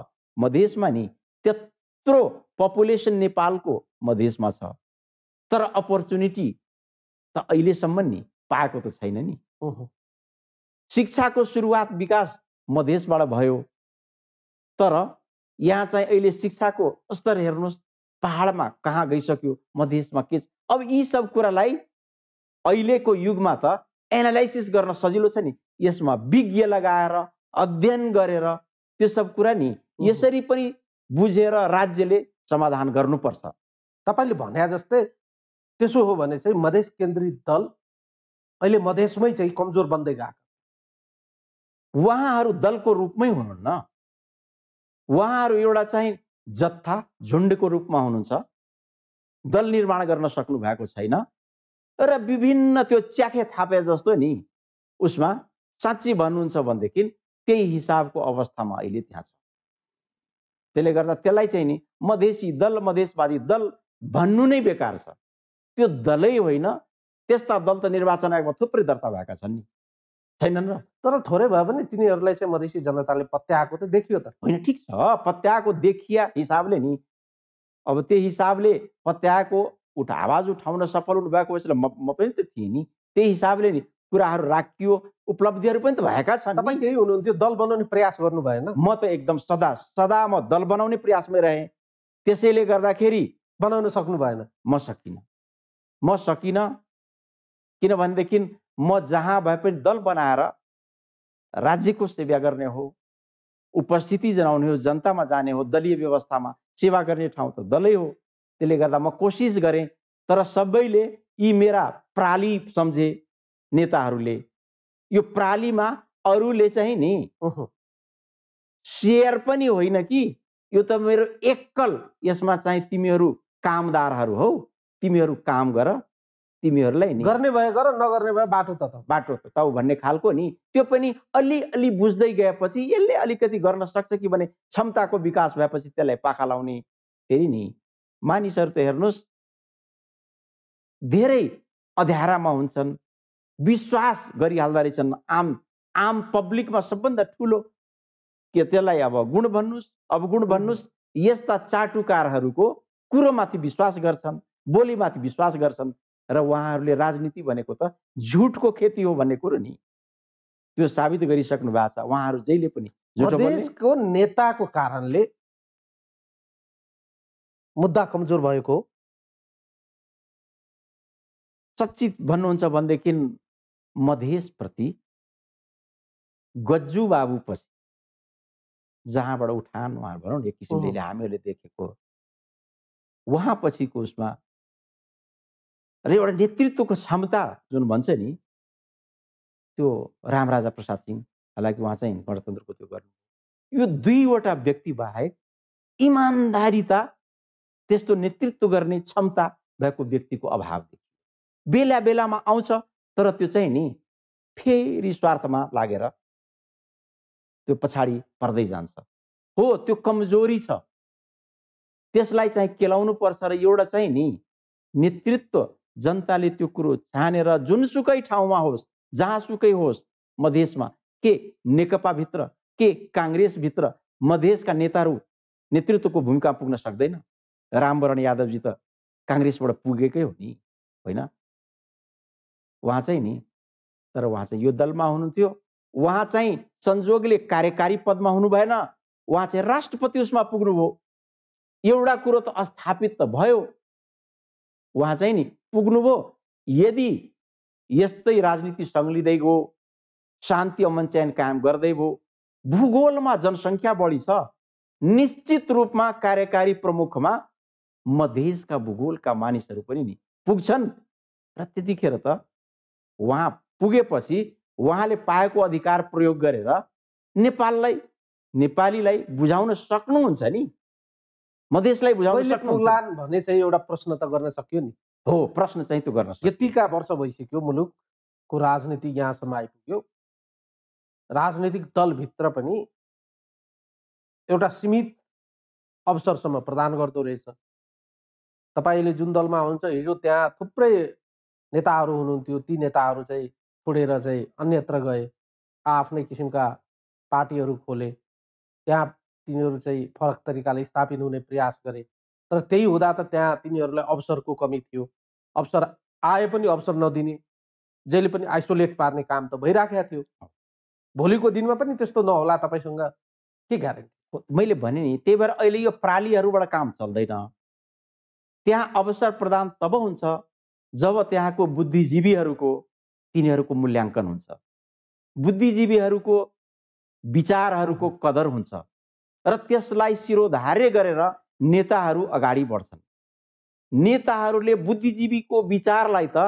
मधेसमा नि त्यत्रो पपुलेसन नेपालको मधेसमा छ तर अपर्चुनिटी त अहिलेसम्म नि पाएको त छैन नि शिक्षाको सुरुवात विकास मधेसबाट भयो तर यहाँ चाहिँ अहिले शिक्षाको स्तर हेर्नुहोस् पहाडमा कहाँ गइसक्यो मधेसमा के अब यी सब कुरालाई अहिलेको युगमा त एनालाइसिस गर्न सजिलो छ नि यसमा विज्ञ लगाएर अध्ययन गरेर त्यो सब कुरा नि यसरी पनि बुझेर राज्यले समाधान गर्नुपर्छ तपाईँले भने जस्तै त्यसो हो भने चाहिँ मधेस केन्द्रित दल अहिले मधेसमै चाहिँ कमजोर बन्दै गएको उहाँहरू दलको रूपमै हुनुहुन्न उहाँहरू एउटा चाहिँ जत्था झुन्डको रूपमा हुनुहुन्छ दल निर्माण गर्न सक्नु भएको छैन र विभिन्न त्यो च्याखे थापे जस्तो नि उसमा साँच्ची भन्नुहुन्छ भनेदेखि त्यही हिसाबको अवस्थामा अहिले त्यहाँ छ त्यसले गर्दा त्यसलाई चाहिँ नि मधेसी दल मधेसवादी दल भन्नु नै बेकार छ त्यो दलै होइन त्यस्ता दल त निर्वाचन आयोगमा थुप्रै दर्ता भएका छन् नि छैनन् र तर थोरै भए पनि तिनीहरूलाई चाहिँ मधेसी जनताले पत्याएको त देखियो त होइन ठिक छ पत्याएको देखिया हिसाबले नि अब त्यही हिसाबले पत्याएको उठ आवाज उठाउन सफल हुनुभएको भएपछि म म पनि त थिएँ नि त्यही हिसाबले नि कुराहरू राखियो उपलब्धिहरू पनि त भएका छन् तपाईँ त्यही हुनुहुन्थ्यो दल बनाउने प्रयास गर्नु भएन म त एकदम सदा सदा म दल बनाउने प्रयासमै रहेँ त्यसैले गर्दाखेरि बनाउन सक्नु भएन म सकिनँ म सकिनँ किनभनेदेखि म जहाँ भए पनि दल बनाएर राज्यको सेवा गर्ने हो उपस्थिति जनाउने हो जनतामा जाने हो दलीय व्यवस्थामा सेवा गर्ने ठाउँ त दलै हो त्यसले गर्दा म कोसिस गरेँ तर सबैले यी मेरा प्राली सम्झे नेताहरूले यो प्रालीमा अरूले चाहिँ नि ओहो सेयर पनि होइन कि यो त मेरो एकल यसमा चाहिँ तिमीहरू कामदारहरू हौ तिमीहरू काम गर तिमीहरूलाई गर्ने भए गर नगर्ने भए बाटो त बाटो त तौ भन्ने खालको नि त्यो पनि अलिअलि बुझ्दै गएपछि यसले अलिकति गर्न सक्छ कि भने क्षमताको विकास भएपछि त्यसलाई पाखा लाउने फेरि नि मानिसहरू त हेर्नुहोस् धेरै अध्यारामा हुन्छन् विश्वास गरिहाल्दा रहेछन् आम आम पब्लिकमा सबभन्दा ठुलो के त्यसलाई अब गुण भन्नुहोस् अब गुण भन्नुहोस् यस्ता चाटुकारहरूको कुरोमाथि विश्वास गर्छन् बोलीमाथि विश्वास गर्छन् र उहाँहरूले राजनीति भनेको त झुटको खेती हो भन्ने कुरो नि त्यो साबित गरिसक्नु भएको छ उहाँहरू जहिले पनि देशको नेताको कारणले मुद्दा कमजोर भएको सचित भन्नुहुन्छ भनेदेखि मधेसप्रति गज्जु पछि जहाँबाट उठान उहाँ भनौँ न एक किसिमले हामीहरूले देखेको उहाँ पछिको उसमा र एउटा नेतृत्वको क्षमता जुन भन्छ नि त्यो रामराजा प्रसाद सिंह हालाकि उहाँ चाहिँ गणतन्त्रको त्यो गर्नु यो दुईवटा व्यक्ति बाहेक इमान्दारिता त्यस्तो नेतृत्व गर्ने क्षमता भएको व्यक्तिको अभाव देखियो बेला बेलामा आउँछ तर त्यो चाहिँ नि फेरि स्वार्थमा लागेर त्यो पछाडि पर्दै जान्छ हो त्यो कमजोरी छ त्यसलाई चाहिँ केलाउनु पर्छ र एउटा चाहिँ नि नेतृत्व जनताले त्यो कुरो छानेर जुनसुकै ठाउँमा होस् जहाँसुकै होस् मधेसमा के नेकपाभित्र के काङ्ग्रेसभित्र मधेसका नेताहरू नेतृत्वको भूमिका पुग्न सक्दैन रामवरण यादवजी त काङ्ग्रेसबाट पुगेकै हो नि होइन उहाँ चाहिँ नि तर उहाँ चाहिँ यो दलमा हुनुहुन्थ्यो उहाँ चाहिँ संजोगले कार्यकारी पदमा हुनु भएन उहाँ चाहिँ राष्ट्रपति उसमा पुग्नुभयो एउटा कुरो त स्थापित त भयो उहाँ चाहिँ नि पुग्नुभयो यदि यस्तै राजनीति सङ्लिँदै गयो शान्ति अमन चयन कायम गर्दै भयो भूगोलमा जनसङ्ख्या बढी छ निश्चित रूपमा कार्यकारी प्रमुखमा मधेसका भूगोलका मानिसहरू पनि नि पुग्छन् र त्यतिखेर त उहाँ पुगेपछि उहाँले पाएको अधिकार प्रयोग गरेर नेपाललाई नेपालीलाई बुझाउन सक्नुहुन्छ नि मधेसलाई बुझाउन सक्नुहोलान् भन्ने चाहिँ एउटा प्रश्न त गर्न सकियो नि हो प्रश्न चाहिँ त्यो गर्न यतिका वर्ष भइसक्यो मुलुकको राजनीति यहाँसम्म आइपुग्यो राजनैतिक दलभित्र पनि एउटा सीमित अवसरसम्म प्रदान गर्दो रहेछ तपाईँले जुन दलमा हुनुहुन्छ हिजो त्यहाँ थुप्रै नेताहरू हुनुहुन्थ्यो ती नेताहरू चाहिँ छोडेर चाहिँ अन्यत्र गए आफ्नै किसिमका पार्टीहरू खोले त्यहाँ तिनीहरू चाहिँ फरक तरिकाले स्थापित हुने प्रयास गरे तर त्यही हुँदा त त्यहाँ तिनीहरूलाई अवसरको कमी थियो अवसर आए पनि अवसर नदिने जहिले पनि आइसोलेट पार्ने काम त भइराखेको थियो भोलिको दिनमा पनि त्यस्तो नहोला तपाईँसँग के ग्यारेन्टी मैले भने नि त्यही भएर अहिले यो प्रालीहरूबाट काम चल्दैन त्यहाँ अवसर प्रदान तब हुन्छ जब त्यहाँको बुद्धिजीवीहरूको तिनीहरूको मूल्याङ्कन हुन्छ बुद्धिजीवीहरूको विचारहरूको कदर हुन्छ र त्यसलाई शिरोधार्य गरेर नेताहरू अगाडि बढ्छन् नेताहरूले बुद्धिजीवीको विचारलाई त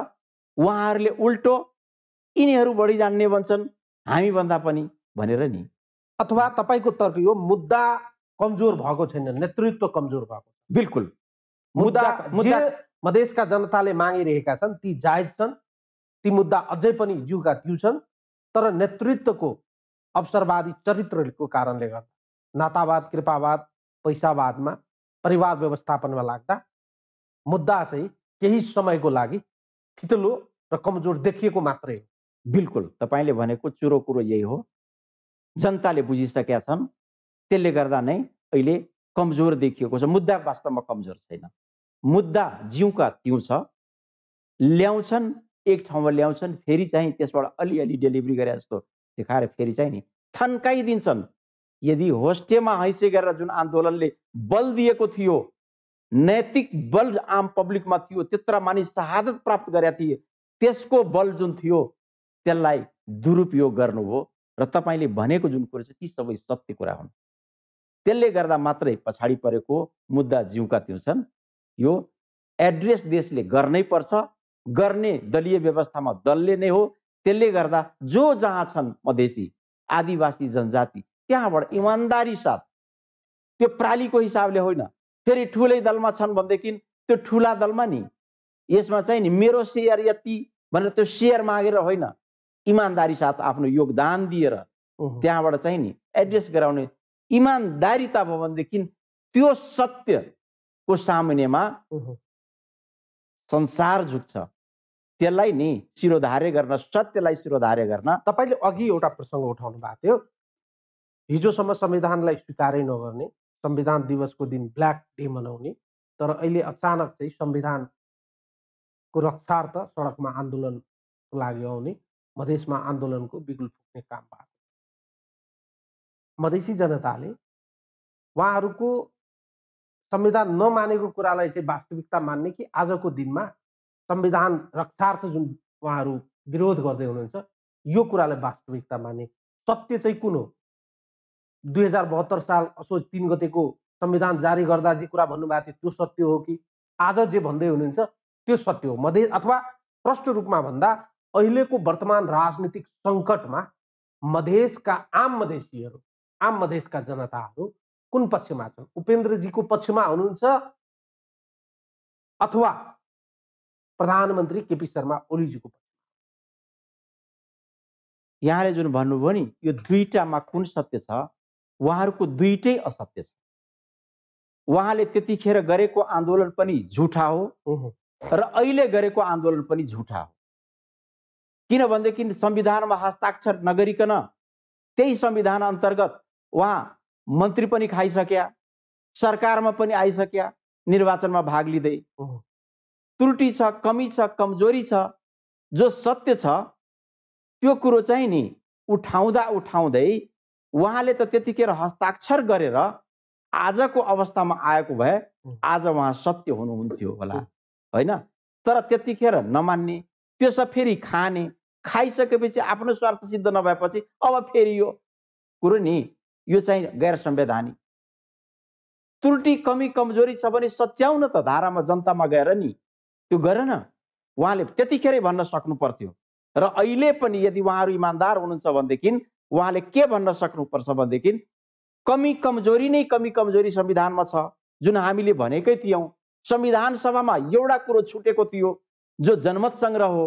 उहाँहरूले उल्टो यिनीहरू बढी जान्ने भन्छन् हामीभन्दा पनि भनेर नि अथवा तपाईँको तर्क यो मुद्दा कमजोर भएको छैन नेतृत्व कमजोर भएको बिल्कुल मुद्दा मुद्दा मधेसका जनताले मागिरहेका छन् ती जायज छन् ती मुद्दा अझै पनि जिउका त्यो छन् तर नेतृत्वको अवसरवादी चरित्रको कारणले गर्दा नातावाद कृपावाद पैसावादमा परिवार व्यवस्थापनमा लाग्दा मुद्दा चाहिँ केही समयको लागि फितलो र कमजोर देखिएको मात्रै हो बिल्कुल तपाईँले भनेको चुरो कुरो यही हो जनताले बुझिसकेका छन् त्यसले गर्दा नै अहिले कमजोर देखिएको छ मुद्दा वास्तवमा कमजोर छैन मुद्दा जिउका तिउँ छ ल्याउँछन् एक ठाउँमा ल्याउँछन् फेरि चाहिँ त्यसबाट अलिअलि डेलिभरी गरे जस्तो देखाएर फेरि चाहिँ नि थन्काइदिन्छन् यदि होस्टेमा हैसे गरेर जुन आन्दोलनले बल दिएको थियो नैतिक बल आम पब्लिकमा थियो त्यत्र मानिस शहादत प्राप्त गरेका थिए त्यसको बल जुन थियो त्यसलाई दुरुपयोग गर्नुभयो र तपाईँले भनेको जुन कुरो छ ती सबै सत्य कुरा हुन् त्यसले गर्दा मात्रै पछाडि परेको मुद्दा जिउका त्यो छन् यो एड्रेस देशले गर्नै पर्छ गर्ने दलीय व्यवस्थामा दलले नै हो त्यसले गर्दा जो जहाँ छन् मधेसी आदिवासी जनजाति त्यहाँबाट इमान्दारी साथ त्यो प्रालीको हिसाबले होइन फेरि ठुलै दलमा छन् भनेदेखि त्यो ठुला दलमा नि यसमा चाहिँ नि मेरो सेयर यति भनेर त्यो सेयर मागेर होइन इमान्दारी साथ आफ्नो योगदान दिएर त्यहाँबाट चाहिँ नि एड्रेस गराउने इमान्दारिता भयो भनेदेखि त्यो सत्यको सामुनेमा संसार झुक्छ त्यसलाई नि शिरोधार्य गर्न सत्यलाई शिरोधार्य गर्न तपाईँले अघि एउटा प्रसङ्ग उठाउनु भएको थियो हिजोसम्म संविधानलाई स्वीकारै नगर्ने संविधान दिवसको दिन ब्ल्याक डे मनाउने तर अहिले अचानक चाहिँ संविधानको रक्षार्थ सडकमा आन्दोलनको लागि आउने मधेसमा आन्दोलनको बिगुल फुक्ने काम भएको मधेसी जनताले उहाँहरूको संविधान नमानेको कुरालाई चाहिँ वास्तविकता मान्ने कि आजको दिनमा संविधान रक्षार्थ जुन उहाँहरू विरोध गर्दै हुनुहुन्छ यो कुरालाई वास्तविकता मान्ने सत्य चाहिँ कुन हो दुई हजार बहत्तर साल असोज तिन गतेको संविधान जारी गर्दा जे कुरा भन्नुभएको थियो त्यो सत्य हो कि आज जे भन्दै हुनुहुन्छ त्यो सत्य हो मधे अथवा प्रष्ट रूपमा भन्दा अहिलेको वर्तमान राजनीतिक सङ्कटमा मधेसका आम मधेसीहरू आम मधेसका जनताहरू कुन पक्षमा छन् उपेन्द्रजीको पक्षमा हुनुहुन्छ अथवा प्रधानमन्त्री केपी शर्मा ओलीजीको पक्षमा यहाँले जुन भन्नुभयो नि यो दुईटामा कुन सत्य छ उहाँहरूको दुइटै असत्य छ उहाँले त्यतिखेर गरेको आन्दोलन पनि झुठा हो र अहिले गरेको आन्दोलन पनि झुठा हो किनभनेदेखि संविधानमा हस्ताक्षर नगरिकन त्यही संविधान अन्तर्गत उहाँ मन्त्री पनि खाइसक्या सरकारमा पनि आइसक्या निर्वाचनमा भाग लिँदै त्रुटि छ कमी छ कमजोरी छ जो सत्य छ त्यो कुरो चाहिँ नि उठाउँदा उठाउँदै उहाँले त त्यतिखेर हस्ताक्षर गरेर आजको अवस्थामा आएको भए आज उहाँ सत्य हुनुहुन्थ्यो होला होइन तर त्यतिखेर नमान्ने त्यसो फेरि खाने खाइसकेपछि आफ्नो स्वार्थ सिद्ध नभएपछि अब फेरि यो कुरो नि यो चाहिँ गैर संवैधानिक त्रुटि कमी कमजोरी छ भने सच्याउन त धारामा जनतामा गएर नि त्यो गरेन उहाँले त्यतिखेरै भन्न सक्नु पर्थ्यो र अहिले पनि यदि उहाँहरू इमान्दार हुनुहुन्छ भनेदेखि उहाँले के भन्न सक्नुपर्छ भनेदेखि कमी कमजोरी नै कमी कमजोरी संविधानमा छ जुन हामीले भनेकै थियौँ संविधान सभामा एउटा कुरो छुटेको थियो जो जनमत सङ्ग्रह हो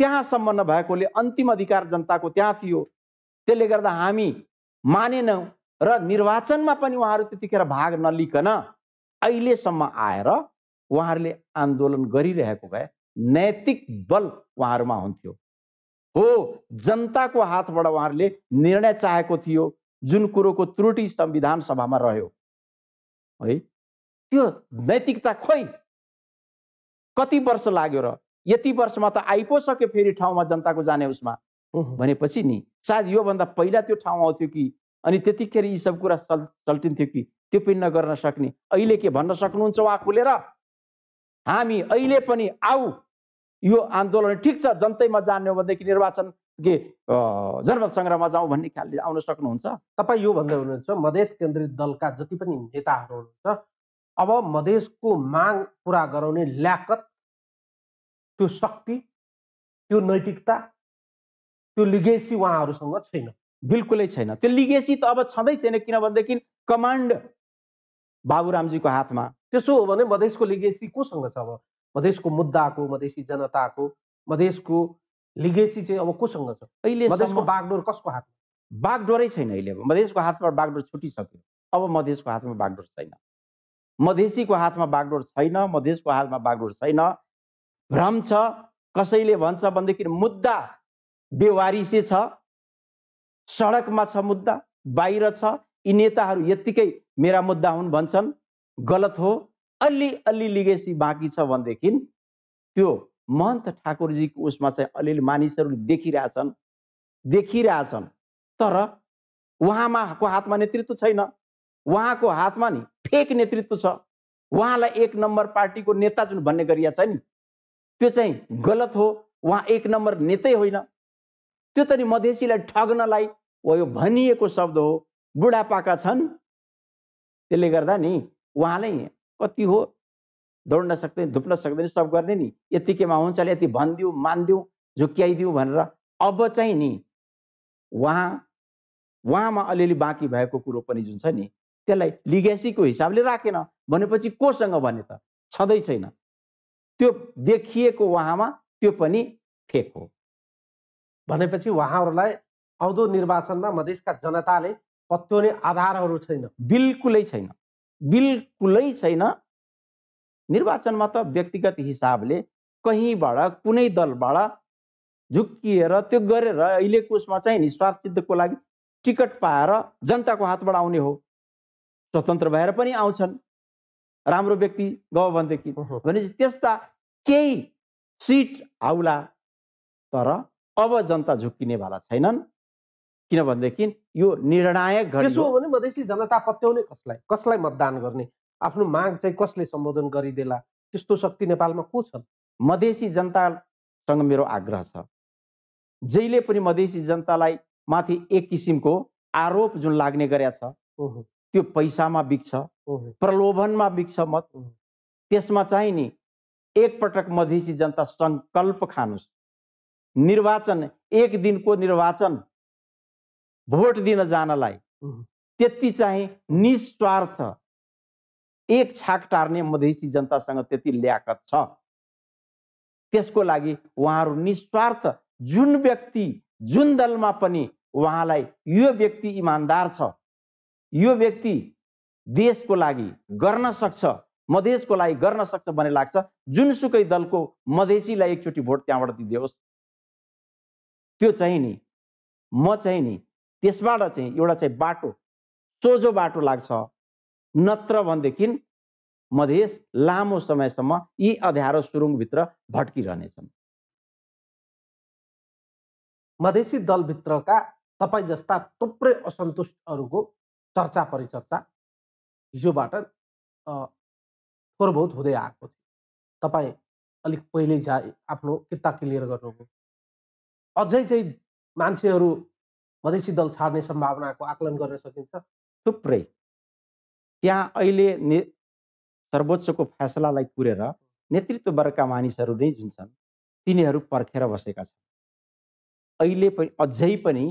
त्यहाँसम्म नभएकोले अन्तिम अधिकार जनताको त्यहाँ थियो त्यसले गर्दा हामी मानेनौँ र निर्वाचनमा पनि उहाँहरू त्यतिखेर भाग नलिकन अहिलेसम्म आएर उहाँहरूले आन्दोलन गरिरहेको भए नैतिक बल उहाँहरूमा हुन्थ्यो हो जनताको हातबाट उहाँहरूले निर्णय चाहेको थियो जुन कुरोको त्रुटि संविधान सभामा रह्यो है त्यो नैतिकता खोइ कति वर्ष लाग्यो र यति वर्षमा त आइपो सक्यो फेरि ठाउँमा जनताको जाने उसमा भनेपछि नि सायद योभन्दा पहिला त्यो ठाउँ आउँथ्यो कि अनि त्यतिखेर यी सब कुरा चल चल्टिन्थ्यो कि त्यो पनि नगर्न सक्ने अहिले के भन्न सक्नुहुन्छ उहाँ खुलेर हामी अहिले पनि आऊ यो आन्दोलन ठिक छ जनतैमा जाने हो भनेदेखि निर्वाचन के जनमत सङ्ग्रहमा जाउँ भन्ने ख्यालले आउन सक्नुहुन्छ तपाईँ यो भन्दै हुनुहुन्छ मधेस केन्द्रित दलका जति पनि नेताहरू हुनुहुन्छ अब मधेसको माग पुरा गराउने ल्याकत त्यो शक्ति त्यो नैतिकता त्यो लिगेसी उहाँहरूसँग छैन बिल्कुलै छैन त्यो लिगेसी त अब छँदै छैन किनभनेदेखि कमान्ड बाबुरामजीको हातमा त्यसो हो भने मधेसको लिगेसी कोसँग छ अब मधेसको मुद्दाको मधेसी जनताको मधेसको लिगेसी चाहिँ अब कोसँग छ अहिले मधेसको बागडोर कसको हातमा बागडोरै छैन अहिले मधेसको हातमा बागडोर छुटिसक्यो अब मधेसको हातमा बागडोर छैन मधेसीको हातमा बागडोर छैन मधेसको हातमा बागडोर छैन भ्रम छ कसैले भन्छ भनेदेखि मुद्दा बेवारिसे छ सडकमा छ मुद्दा बाहिर छ यी नेताहरू यत्तिकै मेरा मुद्दा हुन् भन्छन् गलत हो अलि अलि लिगेसी बाँकी छ भनेदेखि त्यो महन्त ठाकुरजीको उसमा चाहिँ अलिअलि मानिसहरू देखिरहेछन् देखिरहेछन् तर उहाँमा को हातमा नेतृत्व छैन उहाँको हातमा नि फेक नेतृत्व छ उहाँलाई एक नम्बर पार्टीको नेता जुन भन्ने गरिया छ नि त्यो चाहिँ गलत हो उहाँ एक नम्बर नेतै होइन त्यो त नि मधेसीलाई ठग्नलाई वा यो भनिएको शब्द हो बुढापाका छन् त्यसले गर्दा नि उहाँलाई कति हो दौड्न सक्दैन धुप्न सक्दैन सब गर्ने नि यत्तिकैमा हुन्छ यति भनिदिउँ मानिदिउँ झुक्क्याइदिउँ भनेर अब चाहिँ नि उहाँ उहाँमा अलिअलि बाँकी भएको कुरो पनि जुन छ नि त्यसलाई लिगेसीको हिसाबले राखेन भनेपछि कोसँग भने त छँदै छैन त्यो देखिएको उहाँमा त्यो पनि फेक हो भनेपछि उहाँहरूलाई आउँदो निर्वाचनमा मधेसका जनताले पत्याउने आधारहरू छैन बिल्कुलै छैन बिल्कुलै छैन निर्वाचनमा त व्यक्तिगत हिसाबले कहीँबाट कुनै दलबाट झुक्किएर त्यो गरेर अहिलेको उसमा चाहिँ नि स्वार्थ सिद्धको लागि टिकट पाएर जनताको हातबाट आउने हो स्वतन्त्र भएर पनि आउँछन् राम्रो व्यक्ति गयो भनेदेखि भनेपछि त्यस्ता केही सिट आउला तर अब जनता झुक्किनेवाला छैनन् किनभनेदेखि यो निर्णायक त्यसो हो भने मधेसी जनता पत्याउने कसलाई कसलाई मतदान गर्ने आफ्नो माग चाहिँ कसले सम्बोधन गरिदेला त्यस्तो शक्ति नेपालमा को छ मधेसी जनतासँग मेरो आग्रह छ जहिले पनि मधेसी जनतालाई माथि एक किसिमको आरोप जुन लाग्ने गरेका छ त्यो पैसामा बिक्छ प्रलोभनमा बिक्छ मत त्यसमा चाहिँ नि एकपटक मधेसी जनता सङ्कल्प खानुस् निर्वाचन एक दिनको निर्वाचन भोट दिन जानलाई त्यति चाहिँ निस्वार्थ एक छाक टार्ने मधेसी जनतासँग त्यति ल्याकत छ त्यसको लागि उहाँहरू निस्वार्थ जुन व्यक्ति जुन दलमा पनि उहाँलाई यो व्यक्ति इमान्दार छ यो व्यक्ति देशको लागि गर्न सक्छ मधेसको लागि गर्न सक्छ भन्ने लाग्छ जुनसुकै दलको मधेसीलाई एकचोटि भोट त्यहाँबाट दिदियोस् त्यो चाहिँ नि म चाहिँ नि त्यसबाट चाहिँ एउटा चाहिँ बाटो सोझो बाटो लाग्छ नत्र भनेदेखि मधेस लामो समयसम्म यी अध्यारो सुरुङभित्र भट्किरहनेछन् मधेसी दलभित्रका तपाईँ जस्ता थुप्रै असन्तुष्टहरूको चर्चा परिचर्चा हिजोबाट थोर बहुत हुँदै आएको थियो तपाईँ अलिक पहिल्यै जा आफ्नो किता क्लियर गर्नुभयो अझै चाहिँ मान्छेहरू मधेसी दल छाड्ने सम्भावनाको आकलन गर्न सकिन्छ थुप्रै त्यहाँ अहिले ने सर्वोच्चको फैसलालाई कुरेर नेतृत्ववर्गका मानिसहरू नै जुन छन् तिनीहरू पर्खेर बसेका छन् अहिले पनि अझै पनि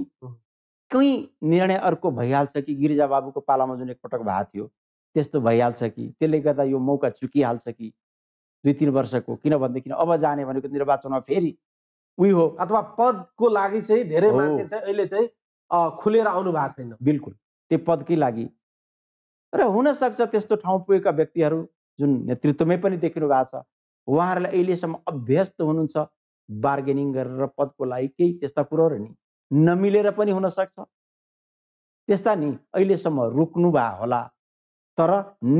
कहीँ निर्णय अर्को भइहाल्छ कि गिरिजाबाबुको पालामा जुन एकपटक भएको थियो त्यस्तो भइहाल्छ कि त्यसले गर्दा यो मौका चुकिहाल्छ कि दुई तिन वर्षको किनभनेदेखि अब जाने भनेको निर्वाचनमा फेरि उयो हो अथवा पदको लागि चाहिँ धेरै मान्छे चाहिँ अहिले चाहिँ खुलेर आउनु भएको छैन बिल्कुल त्यो पदकै लागि र हुनसक्छ त्यस्तो ठाउँ पुगेका व्यक्तिहरू जुन नेतृत्वमै पनि देखिनु भएको छ उहाँहरूलाई अहिलेसम्म अभ्यस्त हुनुहुन्छ बार्गेनिङ गरेर पदको लागि केही त्यस्ता कुरोहरू नि नमिलेर पनि हुनसक्छ त्यस्ता नि अहिलेसम्म रोक्नु भए होला तर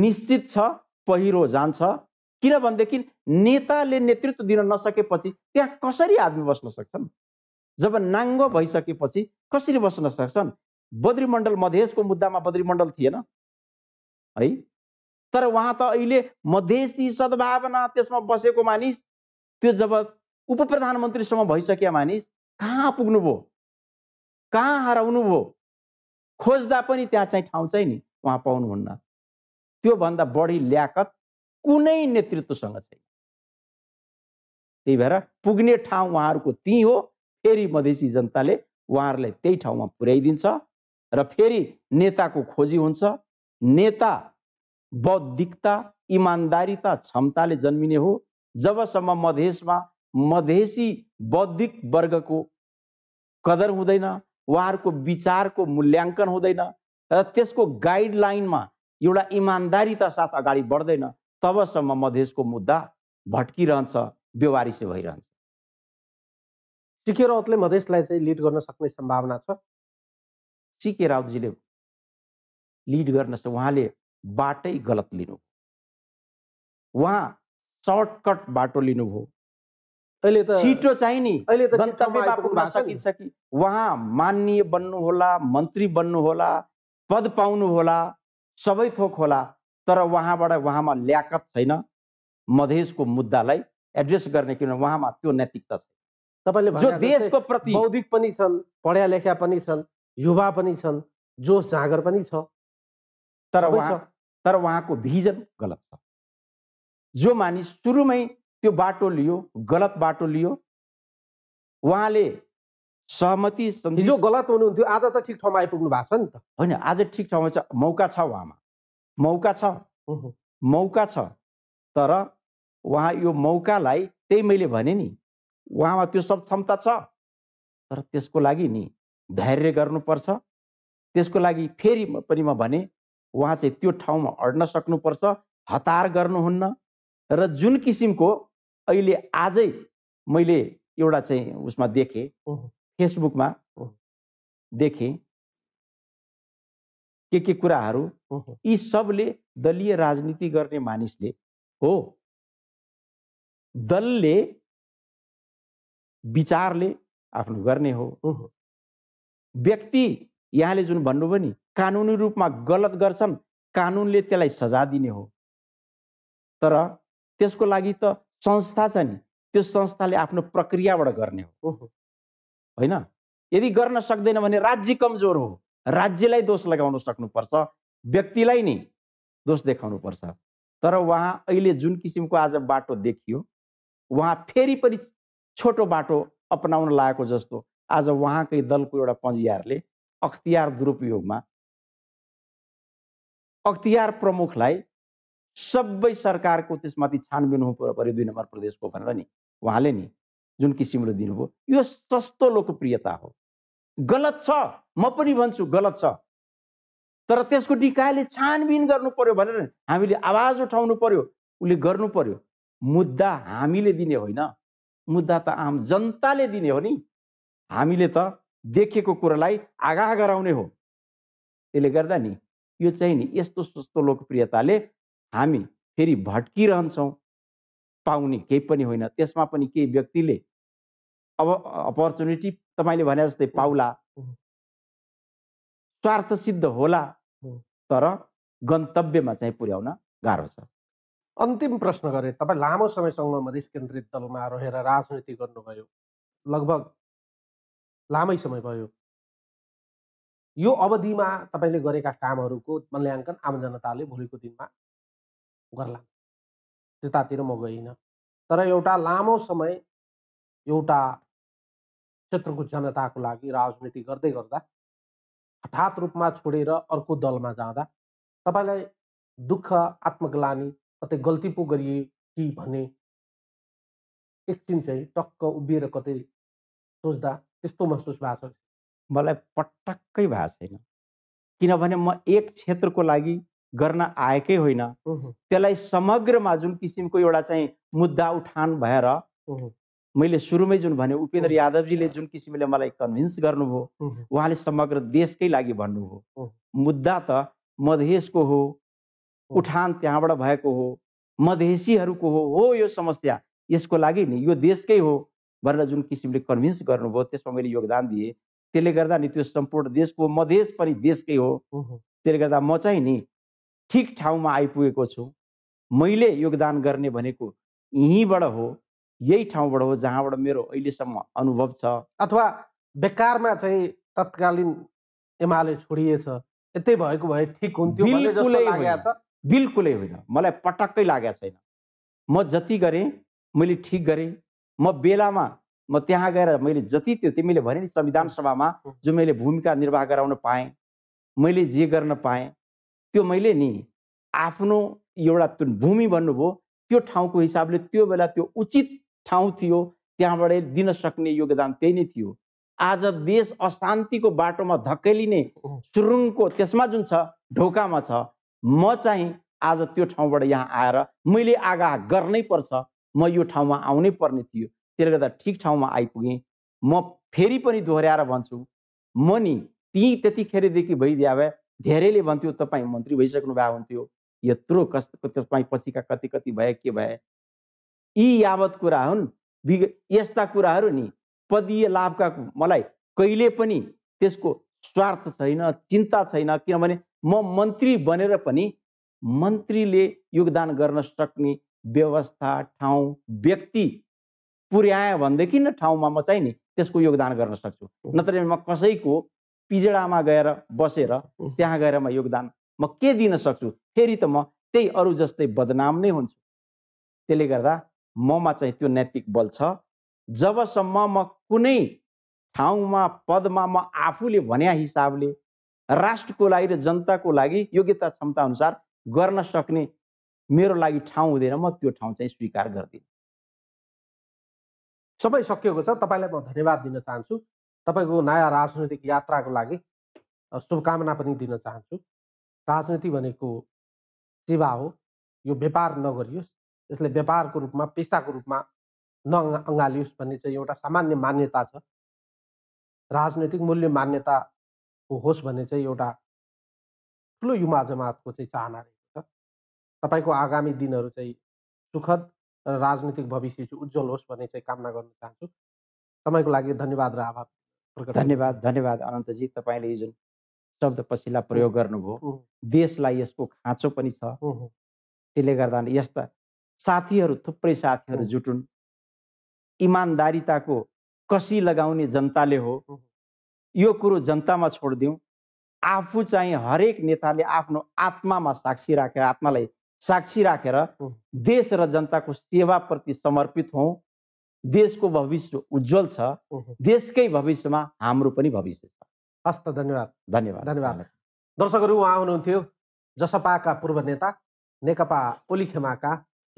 निश्चित छ पहिरो जान्छ किनभनेदेखि नेताले नेतृत्व दिन नसकेपछि त्यहाँ कसरी आदमी बस्न सक्छन् जब नाङ्गो भइसकेपछि कसरी बस्न सक्छन् बद्रीमण्डल मधेसको मुद्दामा बद्रीमण्डल थिएन है तर उहाँ त अहिले मधेसी सद्भावना त्यसमा बसेको मानिस त्यो जब उप प्रधानमन्त्रीसम्म भइसक्यो मानिस कहाँ पुग्नुभयो कहाँ हराउनु भयो खोज्दा पनि त्यहाँ चाहिँ ठाउँ चाहिँ नि उहाँ पाउनुहुन्न त्योभन्दा बढी ल्याकत कुनै नेतृत्वसँग छैन त्यही भएर पुग्ने ठाउँ उहाँहरूको त्यहीँ हो फेरि मधेसी जनताले उहाँहरूलाई त्यही ठाउँमा पुर्याइदिन्छ र फेरि नेताको खोजी हुन्छ नेता बौद्धिकता इमान्दारीता क्षमताले जन्मिने हो जबसम्म मधेसमा मधेसी बौद्धिक वर्गको कदर हुँदैन उहाँहरूको विचारको मूल्याङ्कन हुँदैन र त्यसको गाइडलाइनमा एउटा इमान्दारीता साथ अगाडि बढ्दैन तबसम्म मधेसको मुद्दा भट्किरहन्छ व्यवहारिसे भइरहन्छ सिके राउतले मधेसलाई चाहिँ लिड गर्न सक्ने सम्भावना छ सिके राउतजीले लिड गर्न उहाँले बाटै गलत लिनु उहाँ सर्टकट बाटो लिनुभयो अहिले त छिटो चाहिँ अहिले त गन्तव्यमा पुग्न सकिन्छ कि उहाँ मान्य होला मन्त्री बन्नु होला पद पाउनु होला सबै थोक होला तर उहाँबाट उहाँमा ल्याकत छैन मधेसको मुद्दालाई एड्रेस गर्ने किनभने उहाँमा त्यो नैतिकता छैन तपाईँले जो देशको प्रति बौद्धिक पनि छन् पढा लेख्या पनि छन् युवा पनि छन् जोस जाँगर पनि छ तर उहाँ तर उहाँको भिजन गलत छ जो मानिस सुरुमै त्यो बाटो लियो गलत बाटो लियो उहाँले सहमति हिजो गलत हुनुहुन्थ्यो आज त ठिक ठाउँमा आइपुग्नु भएको छ नि त होइन आज ठिक ठाउँमा छ मौका छ उहाँमा मौका छ मौका छ तर उहाँ यो मौकालाई त्यही मैले भने नि उहाँमा त्यो सब क्षमता छ तर त्यसको लागि नि धैर्य गर्नुपर्छ त्यसको लागि फेरि पनि म भने उहाँ चाहिँ त्यो ठाउँमा अड्न सक्नुपर्छ हतार गर्नुहुन्न र जुन किसिमको अहिले आजै मैले एउटा चाहिँ उसमा देखेँ फेसबुकमा देखेँ के के कुराहरू यी सबले दलीय राजनीति गर्ने मानिसले हो दलले विचारले आफ्नो गर्ने हो व्यक्ति यहाँले जुन भन्नुभयो नि कानुनी रूपमा गलत गर्छन् कानुनले त्यसलाई सजा दिने हो तर त्यसको लागि त संस्था छ नि त्यो संस्थाले आफ्नो प्रक्रियाबाट गर्ने हो होइन यदि गर्न सक्दैन भने राज्य कमजोर हो राज्यलाई दोष लगाउन सक्नुपर्छ व्यक्तिलाई नै दोष देखाउनु पर्छ तर उहाँ अहिले जुन किसिमको आज बाटो देखियो उहाँ फेरि पनि छोटो बाटो अपनाउन लागेको जस्तो आज उहाँकै दलको एउटा पँजियारले अख्तियार दुरुपयोगमा अख्तियार प्रमुखलाई सबै सरकारको त्यसमाथि छानबिन हुनु पऱ्यो दुई नम्बर प्रदेशको भनेर नि उहाँले नि जुन किसिमले दिनुभयो यो सस्तो लोकप्रियता हो गलत छ म पनि भन्छु गलत छ तर त्यसको निकायले छानबिन गर्नु पर्यो भनेर हामीले आवाज उठाउनु पर्यो उसले गर्नु पर्यो मुद्दा हामीले दिने होइन मुद्दा त आम जनताले दिने हो नि हामीले त देखेको कुरालाई आगाह गराउने हो त्यसले गर्दा नि यो चाहिँ नि यस्तो सस्तो लोकप्रियताले हामी फेरि भट्किरहन्छौँ पाउने केही पनि होइन त्यसमा पनि केही व्यक्तिले अब अपर्च्युनिटी तपाईँले भने जस्तै पाउला स्वार्थ सिद्ध होला तर गन्तव्यमा चाहिँ पुर्याउन गाह्रो छ अन्तिम प्रश्न गरे तपाईँ लामो समयसम्म मधेस केन्द्रित दलमा रहेर राजनीति गर्नुभयो लगभग लामै समय भयो यो अवधिमा तपाईँले गरेका कामहरूको मूल्याङ्कन आम जनताले भोलिको दिनमा गर्ला त्यतातिर म गइनँ तर एउटा लामो समय एउटा क्षेत्रको जनताको लागि राजनीति गर्दै गर्दा हठात रूपमा छोडेर अर्को दलमा जाँदा तपाईँलाई दुःख आत्मग्लानी कतै गल्ती पो गरिए कि भने एकछिन चाहिँ टक्क उभिएर कतै सोच्दा त्यस्तो महसुस भएको छ मलाई पटक्कै भएको छैन किनभने म एक क्षेत्रको लागि गर्न आएकै होइन त्यसलाई समग्रमा जुन किसिमको एउटा चाहिँ मुद्दा उठान भएर मैले सुरुमै जुन भने उपेन्द्र यादवजीले जुन किसिमले मलाई कन्भिन्स गर्नुभयो उहाँले समग्र देशकै लागि भन्नुभयो मुद्दा त मधेसको हो उठान त्यहाँबाट भएको हो मधेसीहरूको हो हो यो समस्या यसको लागि नि यो देशकै हो भनेर जुन किसिमले कन्भिन्स गर्नुभयो त्यसमा मैले योगदान दिएँ त्यसले गर्दा नि त्यो सम्पूर्ण देशको मधेस पनि देशकै हो त्यसले गर्दा म चाहिँ नि ठिक ठाउँमा आइपुगेको छु मैले योगदान गर्ने भनेको यहीँबाट हो यही ठाउँबाट हो जहाँबाट मेरो अहिलेसम्म अनुभव छ अथवा बेकारमा चाहिँ तत्कालीन एमाले छोडिएछ यतै भएको भए ठिक हुन्थ्यो बिल्कुलै होइन मलाई पटक्कै लागेको छैन म जति गरेँ मैले ठिक गरेँ म बेलामा म त्यहाँ गएर मैले जति त्यो तिमीले भने नि संविधान सभामा जो मैले भूमिका निर्वाह गराउन पाएँ मैले जे गर्न पाएँ त्यो मैले नि आफ्नो एउटा जुन भूमि भन्नुभयो त्यो ठाउँको हिसाबले त्यो बेला त्यो उचित ठाउँ थियो त्यहाँबाट दिन सक्ने योगदान त्यही नै थियो आज देश अशान्तिको बाटोमा धकेलिने सुरुङको त्यसमा जुन छ ढोकामा छ म चाहिँ आज त्यो ठाउँबाट यहाँ आएर मैले आगाह गर्नै पर्छ म यो ठाउँमा आउनै पर्ने थियो त्यसले गर्दा ठिक ठाउँमा आइपुगेँ म फेरि पनि दोहोऱ्याएर भन्छु म नि ती त्यतिखेरदेखि भइदिया भए धेरैले भन्थ्यो तपाईँ मन्त्री भइसक्नु भएको हुन्थ्यो यत्रो कस्तो तपाईँ पछिका कति कति भए के भए यी यावत कुरा हुन् वि यस्ता कुराहरू नि पदीय लाभका मलाई कहिले पनि त्यसको स्वार्थ छैन चिन्ता छैन किनभने म मन्त्री बनेर पनि मन्त्रीले योगदान गर्न सक्ने व्यवस्था ठाउँ व्यक्ति पुर्याएँ भनेदेखि न ठाउँमा म चाहिँ नि त्यसको योगदान गर्न सक्छु नत्र म कसैको पिजडामा गएर बसेर त्यहाँ गएर म योगदान म के दिन सक्छु फेरि त म त्यही अरू जस्तै बदनाम नै हुन्छु त्यसले गर्दा ममा चाहिँ त्यो नैतिक बल छ जबसम्म म कुनै ठाउँमा पदमा म आफूले भन्या हिसाबले राष्ट्रको लागि र जनताको लागि योग्यता क्षमता अनुसार गर्न सक्ने मेरो लागि ठाउँ हुँदैन म त्यो ठाउँ चाहिँ स्वीकार गर्दिनँ सबै सकिएको छ तपाईँलाई म धन्यवाद दिन चाहन्छु तपाईँको नयाँ राजनैतिक यात्राको लागि शुभकामना पनि दिन चाहन्छु राजनीति भनेको सेवा हो यो व्यापार नगरियोस् यसले व्यापारको रूपमा पेसाको रूपमा न अङ्गालियोस् भन्ने चाहिँ एउटा सामान्य मान्यता छ राजनैतिक मूल्य मान्यता होस् भन्ने चाहिँ एउटा ठुलो युवा जमातको चाहिँ चाहना रहेको छ तपाईँको आगामी दिनहरू चाहिँ सुखद र राजनीतिक भविष्य चाहिँ उज्जवल होस् भन्ने चाहिँ कामना गर्न चाहन्छु तपाईँको लागि धन्यवाद र आभार प्रकट धन्यवाद धन्यवाद अनन्तजी तपाईँले यो जुन शब्द पछिल्ला प्रयोग गर्नुभयो देशलाई यसको खाँचो पनि छ त्यसले गर्दा यस्ता साथीहरू थुप्रै साथीहरू जुटुन् इमान्दारिताको कसी लगाउने जनताले हो यो कुरो जनतामा छोडिदिउँ आफू चाहिँ हरेक नेताले आफ्नो आत्मामा साक्षी राखेर आत्मालाई साक्षी राखेर देश र जनताको सेवाप्रति समर्पित हौँ देशको भविष्य उज्जवल छ देशकै भविष्यमा हाम्रो पनि भविष्य छ हस्त धन्यवाद धन्यवाद धन्यवाद दर्शकहरू उहाँ हुनुहुन्थ्यो जसपाका पूर्व नेता नेकपा ओलीखेमाका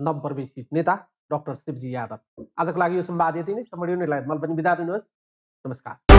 नवप्रवेश नेता डाक्टर शिवजी यादव आजको लागि यो सम्वाद यति नै सम्बन्धी मलाई पनि बिदा दिनुहोस् नमस्कार